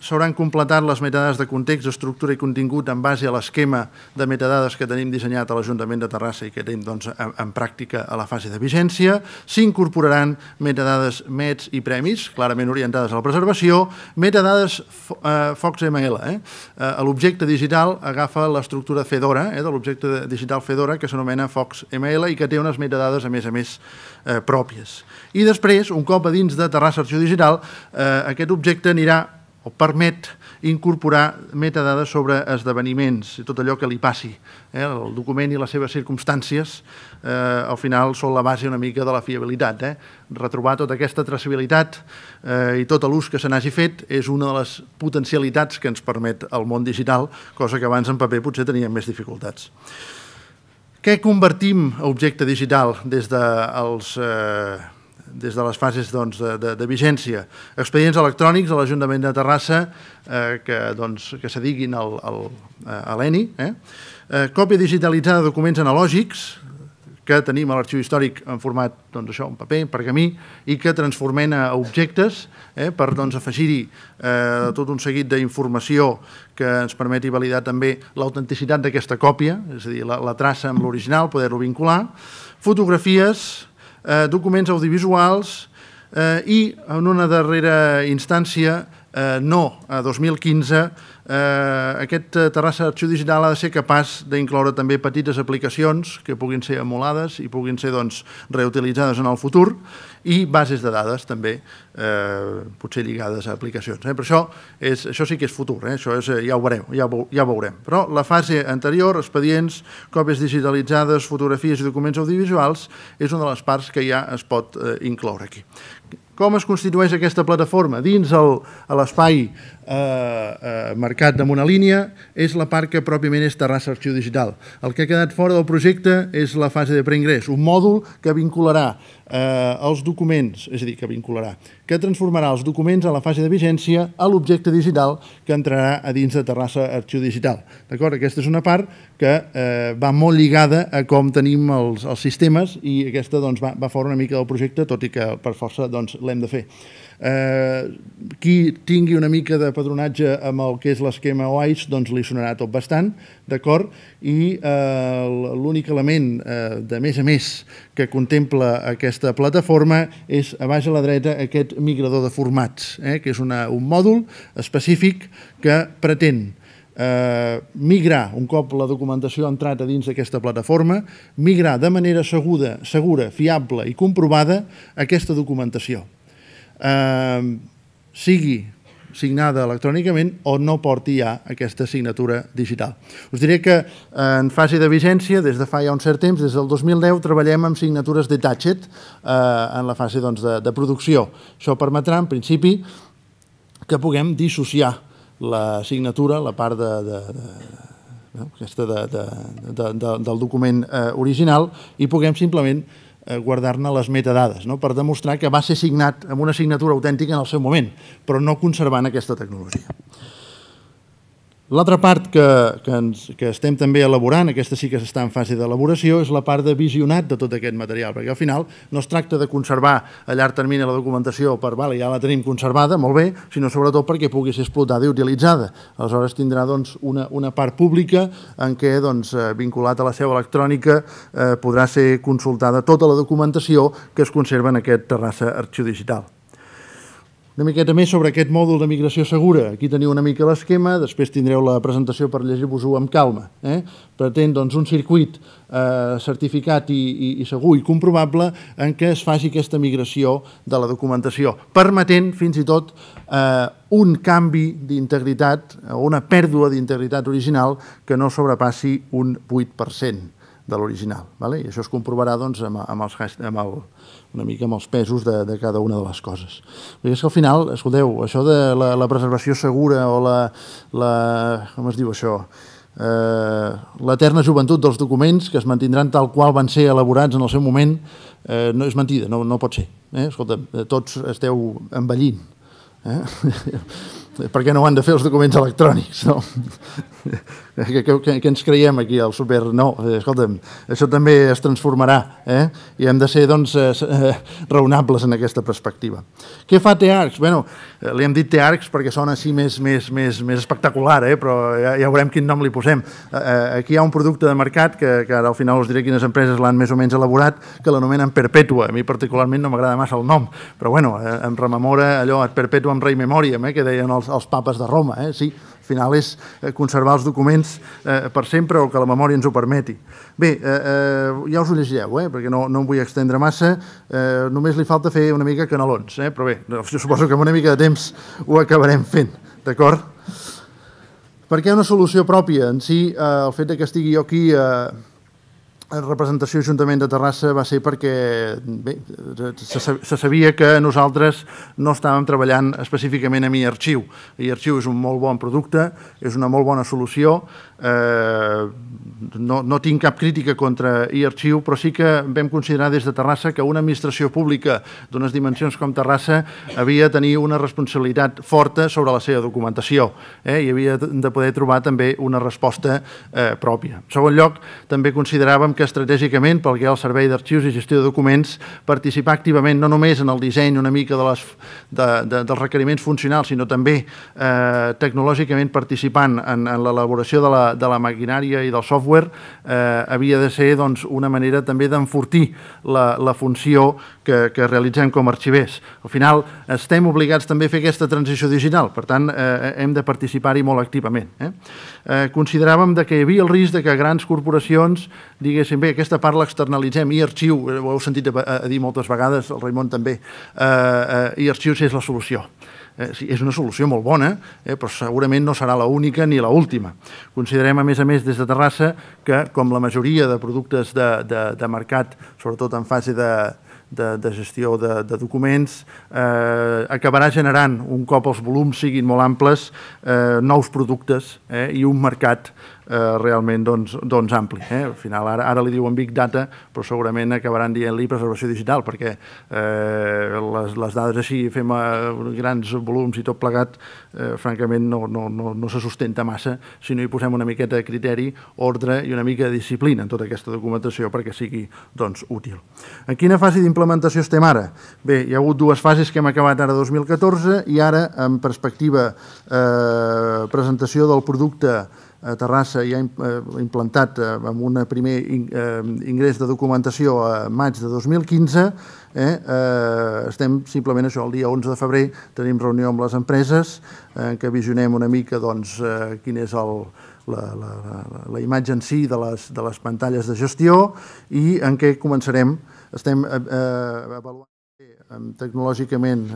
s'hauran completat les metadades de context, estructura i contingut en base a l'esquema de metadades que tenim dissenyat a l'Ajuntament de Terrassa i que tenim doncs, en, pràctica a la fase de vigència. S'incorporaran metadades METs i premis, clarament orientades a la preservació, metadades eh, ML. Eh? eh l'objecte digital agafa l'estructura Fedora, eh, de l'objecte digital Fedora, que s'anomena ML i que té unes metadades, a més a més, eh, pròpies. I després, un cop a dins de Terrassa Arxiu Digital, eh, aquest objecte anirà o permet incorporar metadades sobre esdeveniments i tot allò que li passi. Eh? El document i les seves circumstàncies eh, al final són la base una mica de la fiabilitat. Eh? Retrobar tota aquesta traçabilitat eh, i tot l'ús que se n'hagi fet és una de les potencialitats que ens permet el món digital, cosa que abans en paper potser teníem més dificultats. Què convertim a objecte digital des dels... De eh, des de les fases doncs, de, de, vigència. Expedients electrònics a l'Ajuntament de Terrassa eh, que, doncs, que se diguin al, al, eh, a l'ENI. Eh? eh? còpia digitalitzada de documents analògics que tenim a l'arxiu històric en format, doncs això, un paper, en pergamí, i que transformem a objectes eh, per doncs, afegir-hi eh, tot un seguit d'informació que ens permeti validar també l'autenticitat d'aquesta còpia, és a dir, la, traça amb l'original, poder-ho vincular, fotografies, eh, documents audiovisuals eh, i, en una darrera instància, eh, no a 2015, eh, aquest eh, Terrassa Arxiu Digital ha de ser capaç d'incloure també petites aplicacions que puguin ser emulades i puguin ser doncs, reutilitzades en el futur i bases de dades també eh, potser lligades a aplicacions. Eh? Però això, és, això sí que és futur, eh? això és, eh, ja, ho veureu, ja, ho, ja ho veurem. Però la fase anterior, expedients, còpies digitalitzades, fotografies i documents audiovisuals, és una de les parts que ja es pot eh, incloure aquí com es constitueix aquesta plataforma dins l'espai Eh, eh, marcat damunt una línia és la part que pròpiament és Terrassa Arxiu Digital. El que ha quedat fora del projecte és la fase de preingrés, un mòdul que vincularà eh, els documents, és a dir, que vincularà, que transformarà els documents a la fase de vigència a l'objecte digital que entrarà a dins de Terrassa Arxiu Digital. D'acord? Aquesta és una part que eh, va molt lligada a com tenim els, els sistemes i aquesta doncs, va, va fora una mica del projecte, tot i que per força doncs, l'hem de fer eh, qui tingui una mica de padronatge amb el que és l'esquema OIS, doncs li sonarà tot bastant, d'acord? I eh, l'únic element eh, de més a més que contempla aquesta plataforma és a baix a la dreta aquest migrador de formats, eh, que és una, un mòdul específic que pretén eh, migrar, un cop la documentació ha entrat a dins d'aquesta plataforma, migrar de manera segura, segura, fiable i comprovada aquesta documentació eh, sigui signada electrònicament o no porti ja aquesta signatura digital. Us diré que eh, en fase de vigència, des de fa ja un cert temps, des del 2010, treballem amb signatures detached eh, en la fase doncs, de, de producció. Això permetrà, en principi, que puguem dissociar la signatura, la part de, de, de aquesta de, de, de, de, del document eh, original i puguem simplement Eh, guardar-ne les metadades, no? per demostrar que va ser signat amb una signatura autèntica en el seu moment, però no conservant aquesta tecnologia. L'altra part que, que, ens, que estem també elaborant, aquesta sí que s'està en fase d'elaboració, és la part de visionat de tot aquest material, perquè al final no es tracta de conservar a llarg termini la documentació per, vale, ja la tenim conservada, molt bé, sinó sobretot perquè pugui ser explotada i utilitzada. Aleshores tindrà doncs, una, una part pública en què, doncs, eh, vinculat a la seu electrònica, eh, podrà ser consultada tota la documentació que es conserva en aquest Terrassa Arxiu Digital. Una miqueta més sobre aquest mòdul de migració segura. Aquí teniu una mica l'esquema, després tindreu la presentació per llegir-vos-ho amb calma. Eh? Pretén doncs, un circuit eh, certificat i, i, segur i comprovable en què es faci aquesta migració de la documentació, permetent fins i tot eh, un canvi d'integritat o una pèrdua d'integritat original que no sobrepassi un 8% de l'original. Vale? I això es comprovarà doncs, amb, amb els, amb el, una mica amb els pesos de, de cada una de les coses. I és que al final, escolteu, això de la, la preservació segura o la, la... com es diu això? Eh, l'eterna joventut dels documents que es mantindran tal qual van ser elaborats en el seu moment eh, no és mentida, no, no pot ser. Eh? Escolta, eh, tots esteu envellint. Eh? per què no ho han de fer els documents electrònics, no? que, que, que ens creiem aquí, al super... No, eh, escolta'm, això també es transformarà, eh? I hem de ser, doncs, eh, eh raonables en aquesta perspectiva. Què fa TEARCS? Bé, bueno, Eh, li hem dit Tearcs perquè sona així més, més, més, més espectacular, eh? però ja, ja veurem quin nom li posem. Eh, eh, aquí hi ha un producte de mercat que, que ara al final us diré quines empreses l'han més o menys elaborat, que l'anomenen Perpètua. A mi particularment no m'agrada massa el nom, però bueno, eh, em rememora allò, et amb rei memòria, eh, que deien els, els papes de Roma. Eh? Sí, al final és eh, conservar els documents eh, per sempre o que la memòria ens ho permeti. Bé, eh, eh ja us ho llegeu, eh, perquè no, no em vull estendre massa. Eh, només li falta fer una mica canalons, eh, però bé, jo suposo que amb una mica de temps ho acabarem fent, d'acord? Perquè una solució pròpia en si, eh, el fet que estigui jo aquí... Eh, representació Ajuntament de Terrassa va ser perquè bé, se, sabia que nosaltres no estàvem treballant específicament amb iArxiu. iArxiu és un molt bon producte, és una molt bona solució, eh, no, no tinc cap crítica contra iArxiu, però sí que vam considerar des de Terrassa que una administració pública d'unes dimensions com Terrassa havia de tenir una responsabilitat forta sobre la seva documentació eh, i havia de poder trobar també una resposta eh, pròpia. En segon lloc, també consideràvem que que estratègicament, pel que el Servei d'Arxius i Gestió de Documents, participar activament no només en el disseny una mica de les, de, dels requeriments funcionals, sinó també eh, tecnològicament participant en, en l'elaboració de, la, de la maquinària i del software, eh, havia de ser doncs, una manera també d'enfortir la, la funció que, que realitzem com a arxivers. Al final estem obligats també a fer aquesta transició digital, per tant eh, eh, hem de participar-hi molt activament. Eh? Eh, consideràvem de que hi havia el risc de que grans corporacions diguessin bé, aquesta part l'externalitzem i arxiu, eh, ho heu sentit a, a dir moltes vegades, el Raimon també, eh, eh, i arxiu si és la solució. Eh, sí, és una solució molt bona, eh, però segurament no serà la única ni la última. Considerem, a més a més, des de Terrassa, que com la majoria de productes de, de, de mercat, sobretot en fase de, de, de gestió de, de documents, eh, acabarà generant, un cop els volums siguin molt amples, eh, nous productes eh, i un mercat eh, eh, realment doncs, doncs ampli. Eh? Al final ara, ara li diuen Big Data, però segurament acabaran dient-li preservació digital, perquè eh, les, les dades així fem a eh, grans volums i tot plegat, eh, francament no, no, no, no se sustenta massa si no hi posem una miqueta de criteri, ordre i una mica de disciplina en tota aquesta documentació perquè sigui doncs, útil. En quina fase d'implementació estem ara? Bé, hi ha hagut dues fases que hem acabat ara 2014 i ara, en perspectiva eh, presentació del producte a Terrassa ja eh, implantat eh, amb un primer eh, ingrés de documentació a maig de 2015. Eh? Estem simplement això, el dia 11 de febrer tenim reunió amb les empreses en què visionem una mica doncs, quin és el, la, la, la imatge en si de les, de les pantalles de gestió i en què començarem. Estem eh, avaluant tecnològicament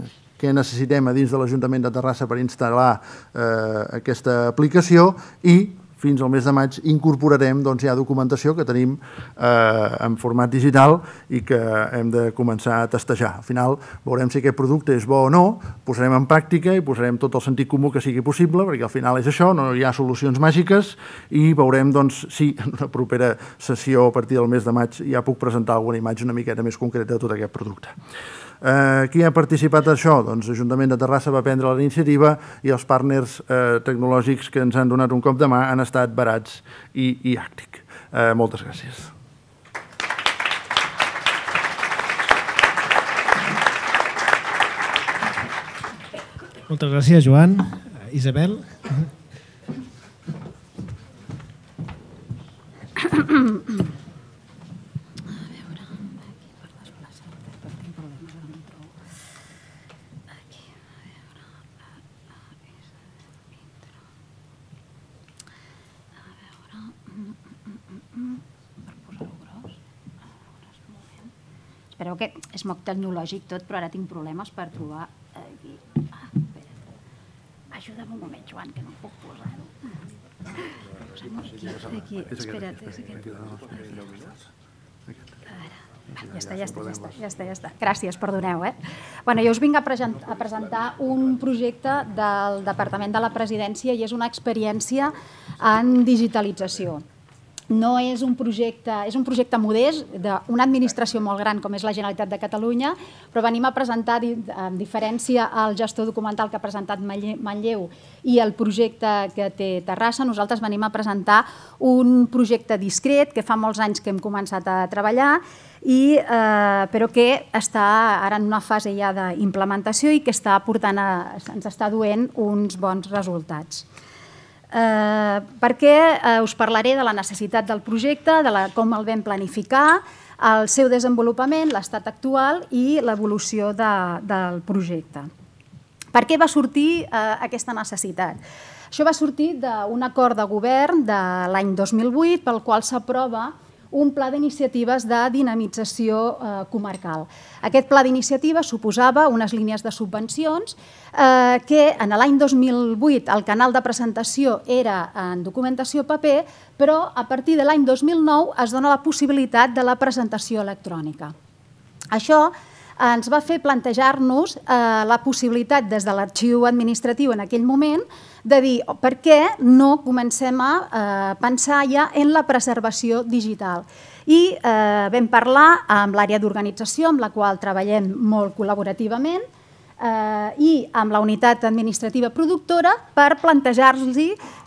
què necessitem a dins de l'Ajuntament de Terrassa per instal·lar eh, aquesta aplicació i fins al mes de maig incorporarem doncs, ja documentació que tenim eh, en format digital i que hem de començar a testejar. Al final veurem si aquest producte és bo o no, posarem en pràctica i posarem tot el sentit comú que sigui possible, perquè al final és això, no hi ha solucions màgiques i veurem doncs, si en una propera sessió a partir del mes de maig ja puc presentar alguna imatge una miqueta més concreta de tot aquest producte. Eh, qui ha participat a això? Doncs l'Ajuntament de Terrassa va prendre la iniciativa i els partners eh, tecnològics que ens han donat un cop de mà han estat Barats i, i Àctic. Eh, moltes gràcies. Moltes gràcies, Joan. Isabel? Isabel? Espereu que és molt tecnològic tot, però ara tinc problemes per trobar... Ajuda'm un moment, Joan, que no puc posar-ho. aquí, aquí. Espera't, Ja està, ja està, ja està, ja està, ja està. Gràcies, perdoneu. Eh? Bueno, jo us vinc a, a presentar un projecte del Departament de la Presidència i és una experiència en digitalització no és un projecte, és un projecte modest d'una administració molt gran com és la Generalitat de Catalunya, però venim a presentar, en diferència al gestor documental que ha presentat Manlleu i el projecte que té Terrassa, nosaltres venim a presentar un projecte discret que fa molts anys que hem començat a treballar, i, eh, però que està ara en una fase ja d'implementació i que està portant a, ens està duent uns bons resultats eh, perquè eh, us parlaré de la necessitat del projecte, de la, com el vam planificar, el seu desenvolupament, l'estat actual i l'evolució de, del projecte. Per què va sortir eh, aquesta necessitat? Això va sortir d'un acord de govern de l'any 2008 pel qual s'aprova un pla d'iniciatives de dinamització eh, comarcal. Aquest pla d'iniciatives suposava unes línies de subvencions eh, que en l'any 2008 el canal de presentació era en documentació paper, però a partir de l'any 2009 es dona la possibilitat de la presentació electrònica. Això eh, ens va fer plantejar-nos eh, la possibilitat des de l'arxiu administratiu en aquell moment de dir oh, per què no comencem a eh, pensar ja en la preservació digital. I eh, vam parlar amb l'àrea d'organització amb la qual treballem molt col·laborativament eh, i amb la unitat administrativa productora per plantejar-los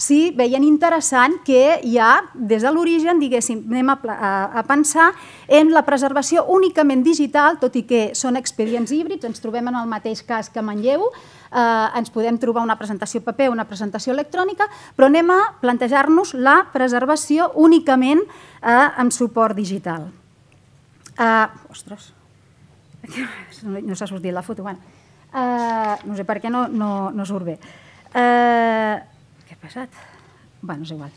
si veien interessant que ja des de l'origen, diguéssim, anem a, a, a pensar en la preservació únicament digital, tot i que són expedients híbrids, ens trobem en el mateix cas que Manlleu, eh, ens podem trobar una presentació paper, una presentació electrònica, però anem a plantejar-nos la preservació únicament eh, amb suport digital. Eh, ostres, no s'ha sortit la foto. Bueno. Uh, no sé per què no, no, no surt bé. Uh, què ha passat? Bé, bueno, és igual.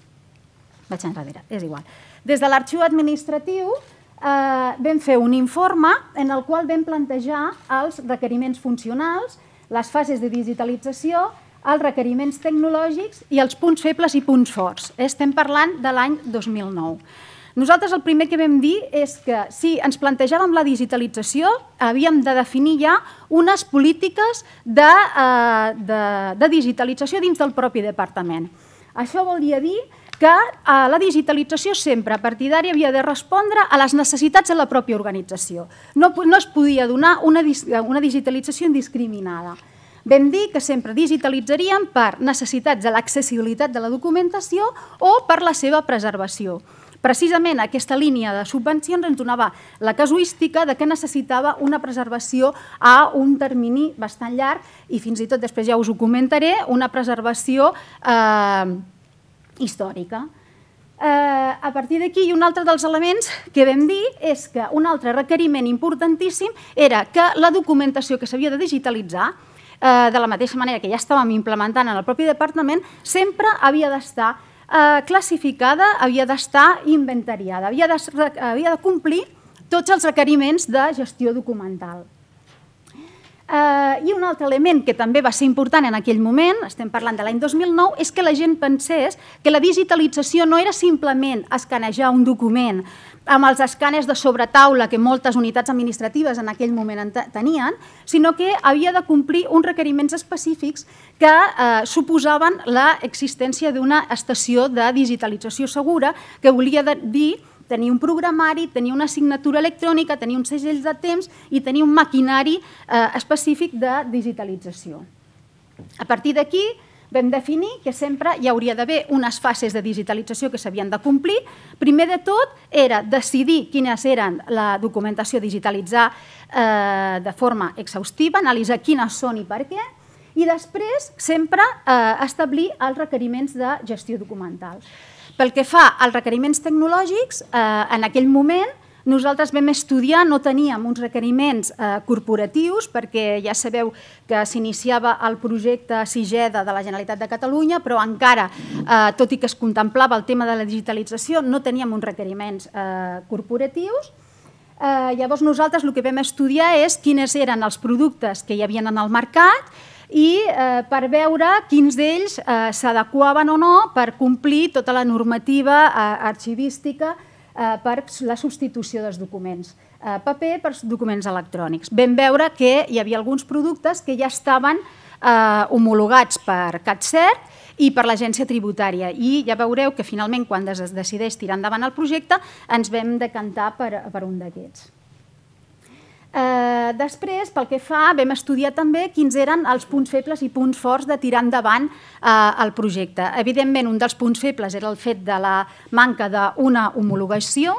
Vaig enrere, és igual. Des de l'arxiu administratiu eh, vam fer un informe en el qual vam plantejar els requeriments funcionals, les fases de digitalització, els requeriments tecnològics i els punts febles i punts forts. Estem parlant de l'any 2009. Nosaltres el primer que vam dir és que si ens plantejàvem la digitalització, havíem de definir ja unes polítiques de, eh, de, de digitalització dins del propi departament. Això volia dir que eh, la digitalització sempre a d'ara havia de respondre a les necessitats de la pròpia organització. No, no es podia donar una, una digitalització indiscriminada. Vam dir que sempre digitalitzaríem per necessitats de l'accessibilitat de la documentació o per la seva preservació. Precisament aquesta línia de subvencions ens donava la casuística de que necessitava una preservació a un termini bastant llarg i fins i tot després ja us ho comentaré, una preservació eh, històrica. Eh, a partir d'aquí, un altre dels elements que vam dir és que un altre requeriment importantíssim era que la documentació que s'havia de digitalitzar eh, de la mateixa manera que ja estàvem implementant en el propi departament, sempre havia d'estar digitalitzada eh, classificada havia d'estar inventariada, havia de, havia de complir tots els requeriments de gestió documental. Eh, I un altre element que també va ser important en aquell moment, estem parlant de l'any 2009, és que la gent pensés que la digitalització no era simplement escanejar un document amb els escàners de sobretaula que moltes unitats administratives en aquell moment tenien, sinó que havia de complir uns requeriments específics que eh, suposaven l'existència d'una estació de digitalització segura que volia dir tenir un programari, tenir una signatura electrònica, tenir uns segells de temps i tenir un maquinari eh, específic de digitalització. A partir d'aquí, vam definir que sempre hi hauria d'haver unes fases de digitalització que s'havien de complir. Primer de tot era decidir quines eren la documentació digitalitzar eh, de forma exhaustiva, analitzar quines són i per què, i després sempre eh, establir els requeriments de gestió documental. Pel que fa als requeriments tecnològics, eh, en aquell moment nosaltres vam estudiar, no teníem uns requeriments eh, corporatius, perquè ja sabeu que s'iniciava el projecte SIGEDA de la Generalitat de Catalunya, però encara, eh, tot i que es contemplava el tema de la digitalització, no teníem uns requeriments eh, corporatius. Eh, llavors nosaltres el que vam estudiar és quines eren els productes que hi havien en el mercat i eh, per veure quins d'ells s'adequaven o no per complir tota la normativa arxivística que eh, per la substitució dels documents eh, paper per documents electrònics. Vam veure que hi havia alguns productes que ja estaven eh, homologats per CatCert i per l'agència tributària. I ja veureu que finalment, quan es decideix tirar endavant el projecte, ens vam decantar per, per un d'aquests. Eh, després, pel que fa, vam estudiar també quins eren els punts febles i punts forts de tirar endavant eh, el projecte. Evidentment, un dels punts febles era el fet de la manca d'una homologació,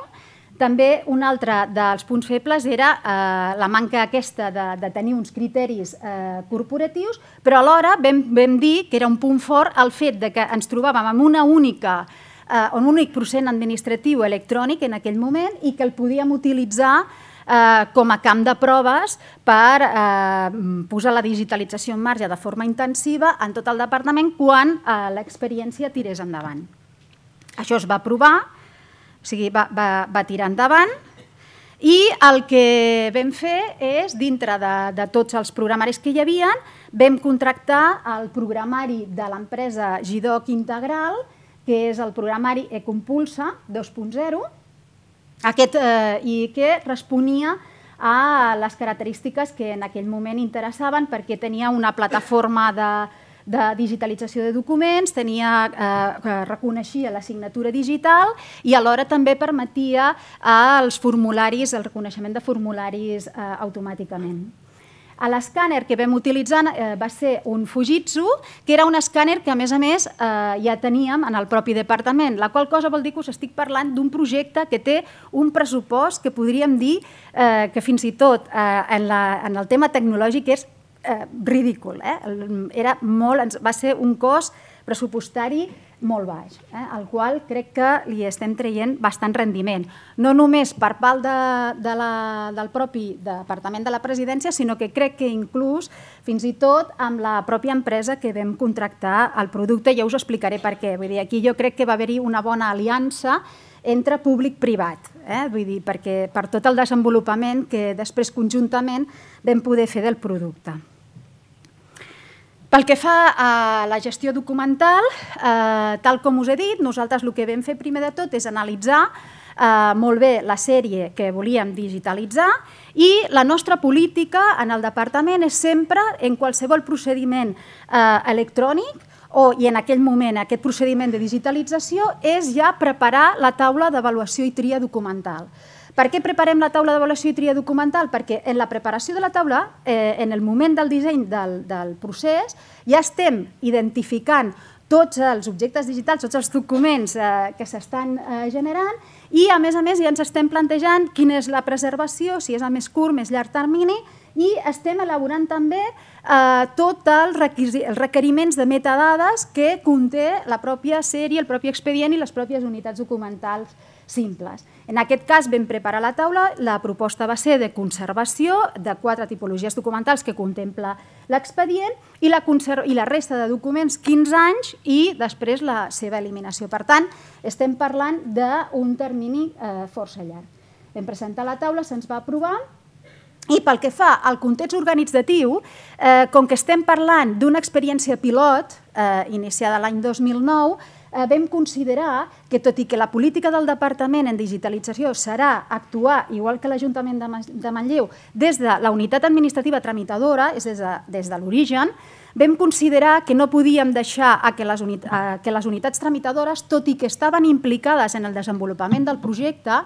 també un altre dels punts febles era eh, la manca aquesta de, de tenir uns criteris eh, corporatius, però alhora vam, dir que era un punt fort el fet de que ens trobàvem amb una única eh, un únic procent administratiu electrònic en aquell moment i que el podíem utilitzar Eh, com a camp de proves per eh, mm, posar la digitalització en marge de forma intensiva en tot el departament quan eh, l'experiència tirés endavant. Això es va provar, o sigui, va, va, tirar endavant, i el que vam fer és, dintre de, de tots els programaris que hi havia, vam contractar el programari de l'empresa Gidoc Integral, que és el programari Ecompulsa 2.0, aquest eh, i que responia a les característiques que en aquell moment interessaven perquè tenia una plataforma de, de digitalització de documents, tenia, eh, eh reconeixia la signatura digital i alhora també permetia als formularis, el reconeixement de formularis eh, automàticament. L'escàner que vam utilitzar eh, va ser un Fujitsu, que era un escàner que, a més a més, eh, ja teníem en el propi departament, la qual cosa vol dir que us estic parlant d'un projecte que té un pressupost que podríem dir eh, que fins i tot eh, en, la, en el tema tecnològic és eh, ridícul. Eh? Era molt, va ser un cost pressupostari molt baix, eh? el qual crec que li estem traient bastant rendiment, no només per part de, de la, del propi Departament de la Presidència, sinó que crec que inclús fins i tot amb la pròpia empresa que vam contractar el producte, ja us explicaré per què. Vull dir, aquí jo crec que va haver-hi una bona aliança entre públic-privat, eh? vull dir, perquè per tot el desenvolupament que després conjuntament vam poder fer del producte. Pel que fa a la gestió documental, eh, tal com us he dit, nosaltres el que vam fer primer de tot és analitzar eh, molt bé la sèrie que volíem digitalitzar i la nostra política en el departament és sempre, en qualsevol procediment eh, electrònic, o, i en aquell moment aquest procediment de digitalització és ja preparar la taula d'avaluació i tria documental. Per què preparem la taula d'avaluació i tria documental? Perquè en la preparació de la taula, eh, en el moment del disseny del, del procés, ja estem identificant tots els objectes digitals, tots els documents eh, que s'estan eh, generant i, a més a més, ja ens estem plantejant quina és la preservació, si és a més curt, més llarg termini, i estem elaborant també eh, tots el els requeriments de metadades que conté la pròpia sèrie, el propi expedient i les pròpies unitats documentals simples. En aquest cas vam preparar la taula, la proposta va ser de conservació de quatre tipologies documentals que contempla l'expedient i, la i la resta de documents 15 anys i després la seva eliminació. Per tant, estem parlant d'un termini eh, força llarg. Vam presentar la taula, se'ns va aprovar i pel que fa al context organitzatiu, eh, com que estem parlant d'una experiència pilot eh, iniciada l'any 2009, eh, vam considerar que, tot i que la política del Departament en digitalització serà actuar, igual que l'Ajuntament de, de Manlleu, des de la unitat administrativa tramitadora, és des de, des de l'origen, vam considerar que no podíem deixar a que, les a que les unitats tramitadores, tot i que estaven implicades en el desenvolupament del projecte,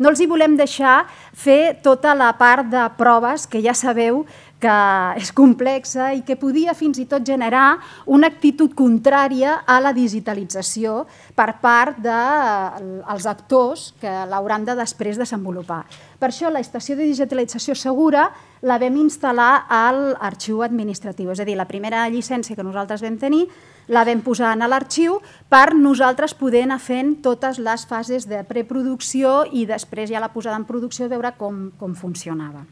no els hi volem deixar fer tota la part de proves que ja sabeu que és complexa i que podia fins i tot generar una actitud contrària a la digitalització per part dels de, eh, actors que l'hauran de després desenvolupar. Per això la estació de digitalització segura la vam instal·lar a l'arxiu administratiu, és a dir, la primera llicència que nosaltres vam tenir la vam posar a l'arxiu per nosaltres poder anar fent totes les fases de preproducció i després ja la posada en producció, veure com, com funcionava.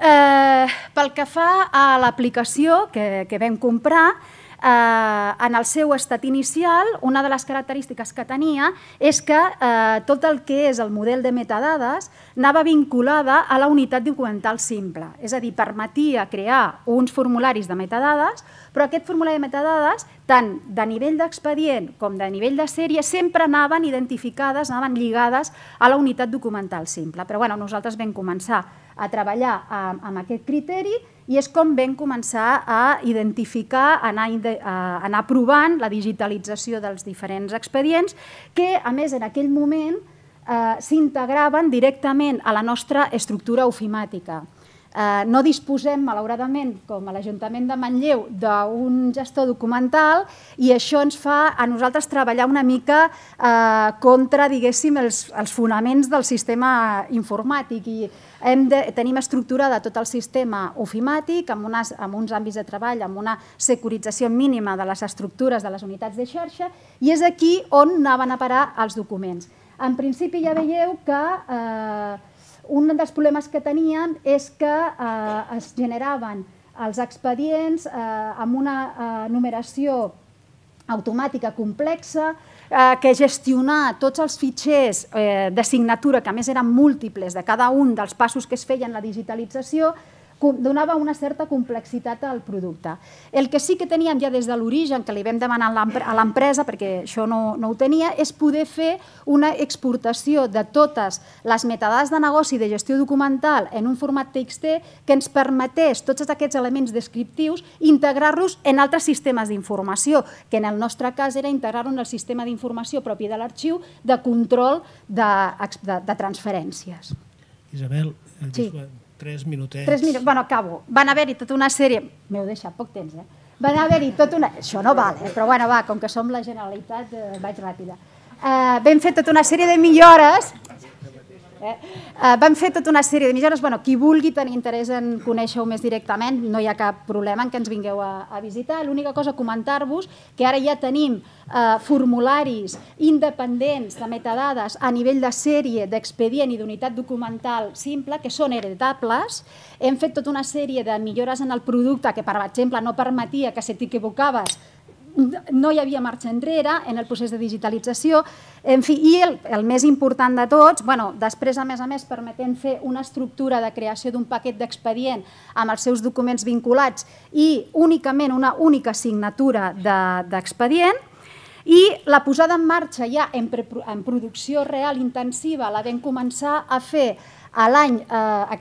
Eh, pel que fa a l'aplicació que, que vam comprar, eh, en el seu estat inicial, una de les característiques que tenia és que eh, tot el que és el model de metadades anava vinculada a la unitat documental simple, és a dir, permetia crear uns formularis de metadades però aquest formulari de metadades, tant de nivell d'expedient com de nivell de sèrie, sempre anaven identificades, anaven lligades a la unitat documental simple. Però bueno, nosaltres vam començar a treballar amb, aquest criteri i és com vam començar a identificar, anar, a anar provant la digitalització dels diferents expedients, que, a més, en aquell moment eh, s'integraven directament a la nostra estructura ofimàtica. Eh, no disposem, malauradament, com a l'Ajuntament de Manlleu, d'un gestor documental i això ens fa a nosaltres treballar una mica eh, contra, diguéssim, els, els fonaments del sistema informàtic i hem de, tenim estructurada tot el sistema ofimàtic amb, unes, amb uns àmbits de treball, amb una securització mínima de les estructures de les unitats de xarxa i és aquí on anaven a parar els documents. En principi ja veieu que eh, un dels problemes que teníem és que eh, es generaven els expedients eh, amb una eh, numeració automàtica complexa, eh, que gestionar tots els fitxers eh, de signatura, que a més eren múltiples de cada un dels passos que es feien la digitalització, donava una certa complexitat al producte. El que sí que teníem ja des de l'origen, que li vam demanar a l'empresa, perquè això no, no ho tenia, és poder fer una exportació de totes les metadades de negoci de gestió documental en un format TXT que ens permetés tots aquests elements descriptius integrar-los en altres sistemes d'informació, que en el nostre cas era integrar-ho en el sistema d'informació propi de l'arxiu de control de, de, de transferències. Isabel, eh, sí. Tres minutets. Tres minuts. Bueno, acabo. Van haver-hi tota una sèrie... M'heu deixat poc temps, eh? Van haver-hi tota una... Això no val, eh? però bueno, va, com que som la Generalitat, eh, vaig ràpida. Eh, vam fer tota una sèrie de millores Eh, eh? vam fer tota una sèrie de Bueno, qui vulgui tenir interès en conèixer-ho més directament, no hi ha cap problema en que ens vingueu a, visitar. L'única cosa, a comentar-vos que ara ja tenim eh, formularis independents de metadades a nivell de sèrie, d'expedient i d'unitat documental simple, que són hereditables. Hem fet tota una sèrie de millores en el producte que, per exemple, no permetia que si t'equivocaves no hi havia marxa enrere en el procés de digitalització, en fi, i el, el més important de tots, bueno, després, a més a més, permetent fer una estructura de creació d'un paquet d'expedient amb els seus documents vinculats i únicament una única signatura d'expedient, de, i la posada en marxa ja en, en producció real intensiva la vam començar a fer Eh,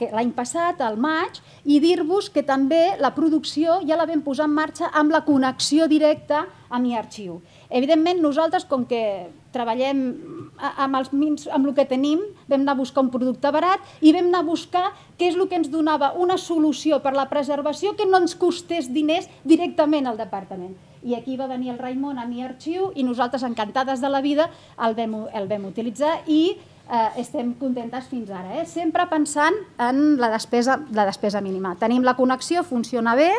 l'any passat, al maig, i dir-vos que també la producció ja la vam posar en marxa amb la connexió directa a mi arxiu. Evidentment, nosaltres, com que treballem eh, amb, els amb el que tenim, vam anar a buscar un producte barat i vam anar a buscar què és el que ens donava una solució per la preservació que no ens costés diners directament al departament. I aquí va venir el Raimon a mi arxiu i nosaltres, encantades de la vida, el el vam utilitzar i eh, estem contentes fins ara, eh? sempre pensant en la despesa, la despesa mínima. Tenim la connexió, funciona bé,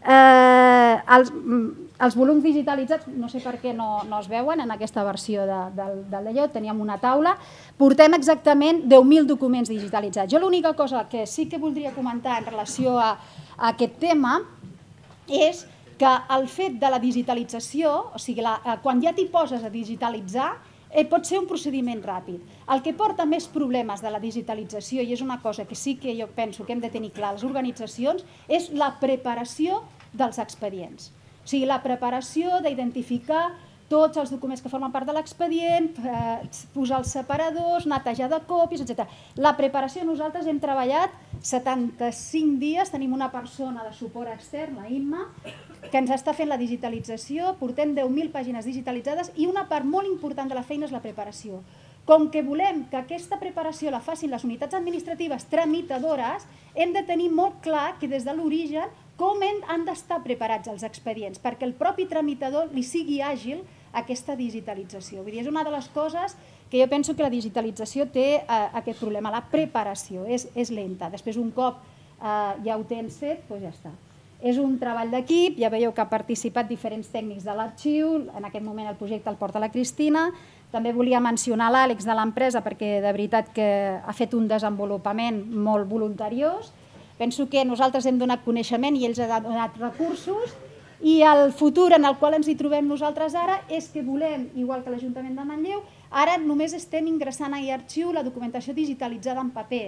eh, els, mm, els volums digitalitzats no sé per què no, no es veuen en aquesta versió de, del, del layout, teníem una taula, portem exactament 10.000 documents digitalitzats. Jo l'única cosa que sí que voldria comentar en relació a, a aquest tema és que el fet de la digitalització, o sigui, la, eh, quan ja t'hi poses a digitalitzar, eh, pot ser un procediment ràpid. El que porta més problemes de la digitalització, i és una cosa que sí que jo penso que hem de tenir clar les organitzacions, és la preparació dels expedients. O sigui, la preparació d'identificar tots els documents que formen part de l'expedient, eh, posar els separadors, netejar de còpies, etc. La preparació, nosaltres hem treballat 75 dies, tenim una persona de suport extern, la Imma, que ens està fent la digitalització, portem 10.000 pàgines digitalitzades i una part molt important de la feina és la preparació. Com que volem que aquesta preparació la facin les unitats administratives tramitadores, hem de tenir molt clar que des de l'origen com han d'estar preparats els expedients perquè el propi tramitador li sigui àgil aquesta digitalització. Vull dir, és una de les coses que jo penso que la digitalització té eh, aquest problema, la preparació és, és lenta. Després, un cop eh, ja ho tens fet, doncs ja està. És un treball d'equip, ja veieu que ha participat diferents tècnics de l'arxiu, en aquest moment el projecte el porta la Cristina, també volia mencionar l'Àlex de l'empresa perquè de veritat que ha fet un desenvolupament molt voluntariós. Penso que nosaltres hem donat coneixement i ells han donat recursos i el futur en el qual ens hi trobem nosaltres ara és que volem, igual que l'Ajuntament de Manlleu, ara només estem ingressant a l'arxiu la documentació digitalitzada en paper,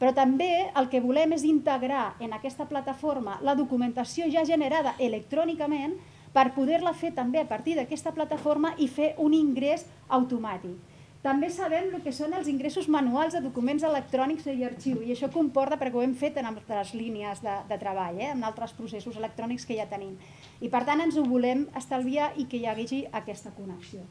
però també el que volem és integrar en aquesta plataforma la documentació ja generada electrònicament per poder-la fer també a partir d'aquesta plataforma i fer un ingrés automàtic. També sabem el que són els ingressos manuals de documents electrònics i arxiu, i això comporta, perquè ho hem fet en altres línies de, de treball, eh, en altres processos electrònics que ja tenim. I per tant ens ho volem estalviar i que hi hagi aquesta connexió.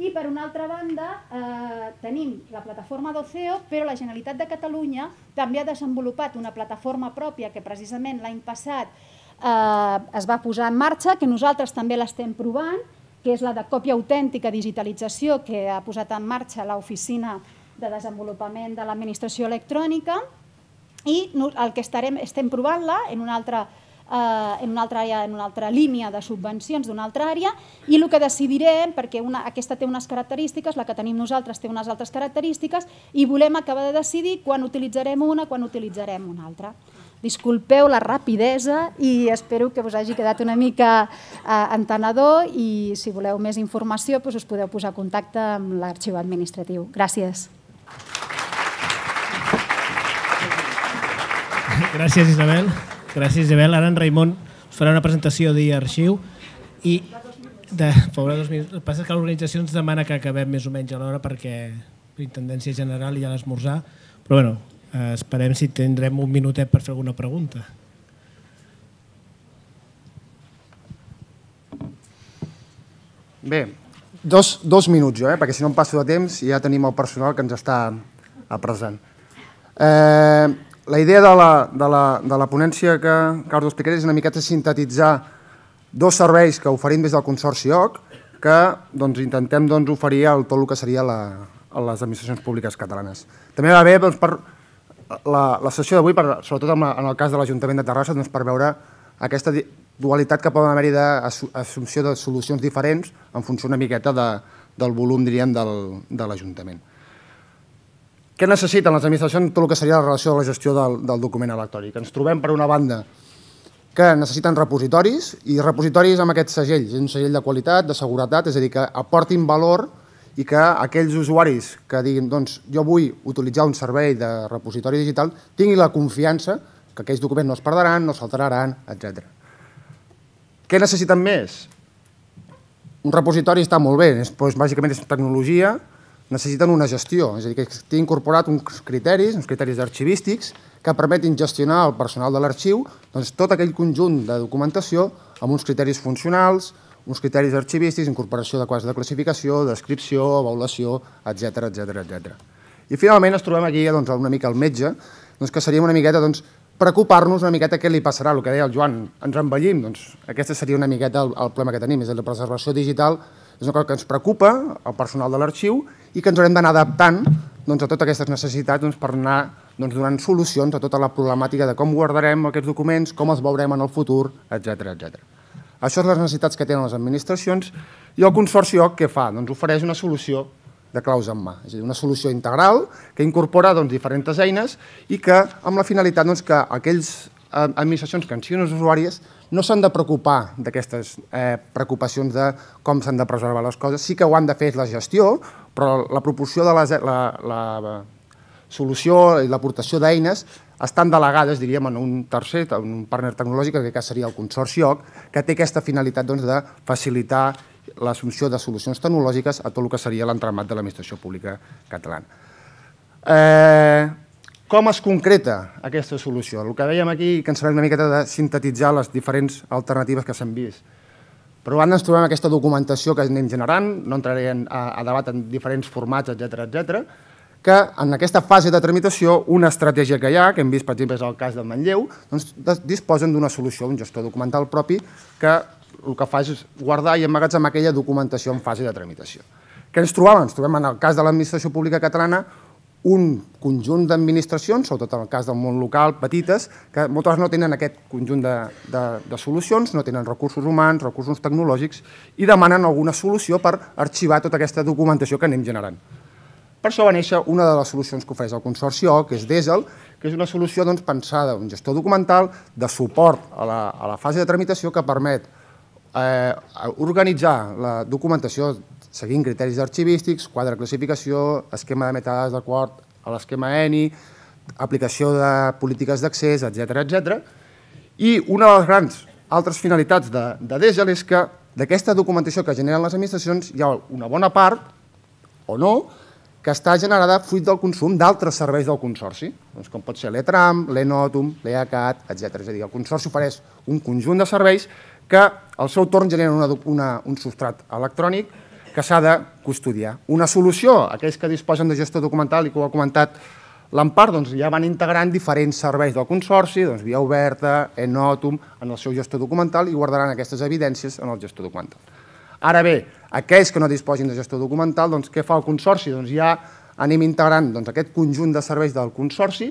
I per una altra banda eh, tenim la plataforma d'Oceo, però la Generalitat de Catalunya també ha desenvolupat una plataforma pròpia que precisament l'any passat eh, es va posar en marxa, que nosaltres també l'estem provant, que és la de còpia autèntica, digitalització, que ha posat en marxa l'Oficina de Desenvolupament de l'Administració Electrònica, i el que estarem, estem provant-la en una altra eh, en una altra àrea, en una altra línia de subvencions d'una altra àrea i el que decidirem, perquè una, aquesta té unes característiques, la que tenim nosaltres té unes altres característiques i volem acabar de decidir quan utilitzarem una, quan utilitzarem una altra. Disculpeu la rapidesa i espero que us hagi quedat una mica eh, entenedor i si voleu més informació doncs us podeu posar en contacte amb l'arxiu administratiu. Gràcies. Gràcies, Isabel. Gràcies, Isabel. Ara en Raimon us farà una presentació d'arxiu i de, pobre, dos minuts. El passa que l'organització ens demana que acabem més o menys a l'hora perquè la intendència general hi ha l'esmorzar, però bueno, Eh, esperem si tindrem un minutet per fer alguna pregunta. Bé, dos, dos minuts jo, eh? perquè si no em passo de temps ja tenim el personal que ens està eh, present. Eh, la idea de la, de la, de la ponència que, que us explicaré és una miqueta sintetitzar dos serveis que oferim des del Consorci OC que doncs, intentem doncs, oferir el, tot el que seria la, a les administracions públiques catalanes. També va bé doncs, per la, la sessió d'avui, sobretot en, en el cas de l'Ajuntament de Terrassa, doncs per veure aquesta dualitat que poden haver-hi d'assumpció de solucions diferents en funció una miqueta de, del volum, diríem, del, de l'Ajuntament. Què necessiten les administracions tot el que seria la relació de la gestió del, del document electrònic? Ens trobem, per una banda, que necessiten repositoris, i repositoris amb aquests segells, un segell de qualitat, de seguretat, és a dir, que aportin valor a i que aquells usuaris que diguin doncs, jo vull utilitzar un servei de repositori digital tinguin la confiança que aquells documents no es perdran, no s'alteraran, etc. Què necessiten més? Un repositori està molt bé, és, doncs, bàsicament és tecnologia, necessiten una gestió, és a dir, que té incorporat uns criteris, uns criteris arxivístics, que permetin gestionar el personal de l'arxiu doncs, tot aquell conjunt de documentació amb uns criteris funcionals, uns criteris arxivístics, incorporació de quals de classificació, descripció, avaluació, etc etc etc. I finalment ens trobem aquí doncs, una mica al metge, doncs, que seria una miqueta doncs, preocupar-nos una miqueta què li passarà, el que deia el Joan, ens envellim, doncs aquesta seria una miqueta el, el problema que tenim, és la preservació digital és una cosa que ens preocupa, el personal de l'arxiu, i que ens haurem d'anar adaptant doncs, a totes aquestes necessitats doncs, per anar doncs, donant solucions a tota la problemàtica de com guardarem aquests documents, com els veurem en el futur, etc etc. Això són les necessitats que tenen les administracions i el Consorci OC què fa? Doncs ofereix una solució de claus en mà, és a dir, una solució integral que incorpora doncs, diferents eines i que amb la finalitat doncs, que aquells eh, administracions que en siguin les usuàries no s'han de preocupar d'aquestes eh, preocupacions de com s'han de preservar les coses, sí que ho han de fer la gestió, però la proporció de les, la, la, la solució i l'aportació d'eines estan delegades, diríem, en un tercer, en un partner tecnològic, que aquest cas seria el Consorci OC, que té aquesta finalitat doncs, de facilitar l'assumpció de solucions tecnològiques a tot el que seria l'entramat de l'administració pública catalana. Eh, com es concreta aquesta solució? El que dèiem aquí, que ens una miqueta de sintetitzar les diferents alternatives que s'han vist. Però abans ens trobem aquesta documentació que anem generant, no entraré a, a debat en diferents formats, etc etc que en aquesta fase de tramitació una estratègia que hi ha, que hem vist per exemple és el cas del Manlleu, doncs disposen d'una solució, un gestor documental propi, que el que fa és guardar i emmagatzemar aquella documentació en fase de tramitació. Què ens trobàvem? Ens trobem en el cas de l'administració pública catalana un conjunt d'administracions, sobretot en el cas del món local, petites, que moltes no tenen aquest conjunt de, de, de solucions, no tenen recursos humans, recursos tecnològics, i demanen alguna solució per arxivar tota aquesta documentació que anem generant. Per això va néixer una de les solucions que ofereix el Consorci O, que és Diesel, que és una solució doncs, pensada, un gestor documental de suport a la, a la fase de tramitació que permet eh, organitzar la documentació seguint criteris arxivístics, quadre de classificació, esquema de metadades d'acord a l'esquema ENI, aplicació de polítiques d'accés, etc etc. I una de les grans altres finalitats de, de DESEL és que d'aquesta documentació que generen les administracions hi ha una bona part, o no, que està generada fruit del consum d'altres serveis del Consorci, doncs com pot ser l'ETRAM, l'ENOTUM, l'EACAT, etc. És a dir, el Consorci ofereix un conjunt de serveis que al seu torn generen una, una, un substrat electrònic que s'ha de custodiar. Una solució, aquells que disposen de gestor documental i que ho ha comentat l'Empart, doncs ja van integrant diferents serveis del Consorci, doncs via oberta, enòtum, en el seu gestor documental i guardaran aquestes evidències en el gestor documental. Ara bé, aquells que no disposin de gestió documental, doncs, què fa el Consorci? Doncs ja anem integrant doncs, aquest conjunt de serveis del Consorci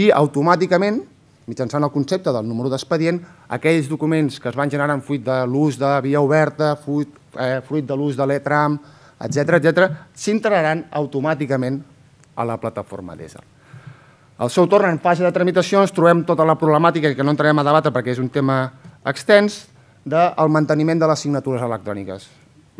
i automàticament, mitjançant el concepte del número d'expedient, aquells documents que es van generar en fruit de l'ús de via oberta, fruit, eh, fruit de l'ús de l'ETRAM, etc etc, s'integraran automàticament a la plataforma d'ESA. Al seu torn, en fase de tramitació, ens trobem tota la problemàtica que no entrarem a debatre perquè és un tema extens, del manteniment de les signatures electròniques.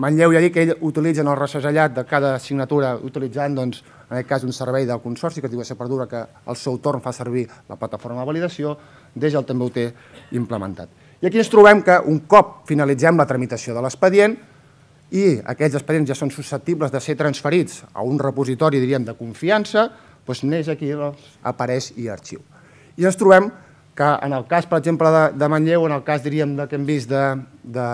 Manlleu ja dic que ells utilitzen el recesellat de cada assignatura utilitzant, doncs, en aquest cas, un servei del Consorci que es diu Perdura, que al seu torn fa servir la plataforma de validació, des el també ho té implementat. I aquí ens trobem que un cop finalitzem la tramitació de l'expedient i aquests expedients ja són susceptibles de ser transferits a un repositori, diríem, de confiança, doncs neix aquí, doncs, apareix i arxiu. I ens trobem que que en el cas, per exemple, de, de Manlleu, en el cas, diríem, de, que hem vist de, de,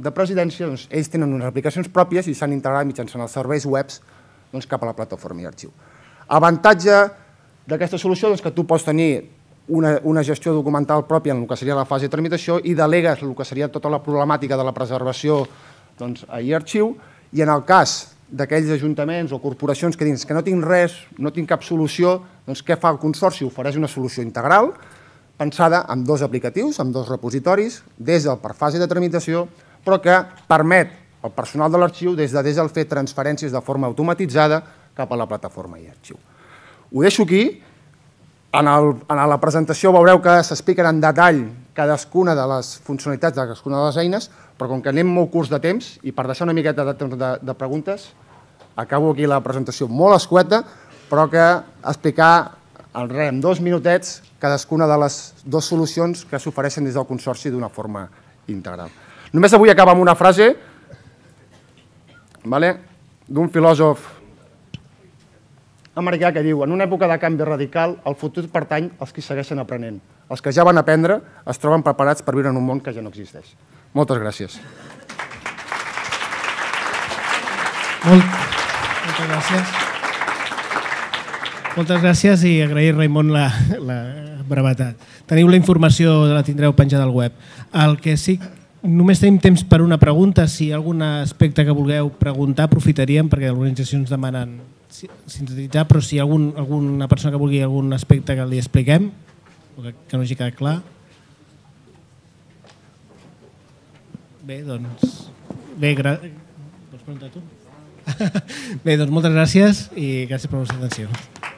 de presidència, doncs, ells tenen unes aplicacions pròpies i s'han integrat mitjançant els serveis webs doncs, cap a la plataforma i arxiu. Avantatge d'aquesta solució doncs, que tu pots tenir una, una gestió documental pròpia en el que seria la fase de tramitació i delegues el que seria tota la problemàtica de la preservació doncs, a e-arxiu i en el cas d'aquells ajuntaments o corporacions que dins que no tinc res, no tinc cap solució, doncs què fa el Consorci? Ofereix una solució integral, pensada amb dos aplicatius, amb dos repositoris, des del per fase de tramitació, però que permet al personal de l'arxiu des de des el fer transferències de forma automatitzada cap a la plataforma i arxiu. Ho deixo aquí. En, el, en la presentació veureu que s'expliquen en detall cadascuna de les funcionalitats de cadascuna de les eines, però com que anem molt curts de temps i per deixar una miqueta de temps de, de preguntes, acabo aquí la presentació molt escueta, però que explicar el rem, dos minutets, cadascuna de les dues solucions que s'ofereixen des del Consorci d'una forma integral. Només avui acaba amb una frase vale, d'un filòsof americà que diu en una època de canvi radical el futur pertany als qui segueixen aprenent. Els que ja van aprendre es troben preparats per viure en un món que ja no existeix. Moltes gràcies. Molt, moltes gràcies. Moltes gràcies i agrair, Raimon, la, la brevetat. Teniu la informació, la tindreu penjada al web. El que sí Només tenim temps per una pregunta. Si hi ha algun aspecte que vulgueu preguntar, aprofitaríem, perquè les organitzacions demanen sintetitzar, però si hi ha algun, alguna persona que vulgui algun aspecte que li expliquem, o que, que no hagi quedat clar. Bé, doncs... Bé, gra... Vols preguntar tu? Bé, doncs moltes gràcies i gràcies per la vostra atenció.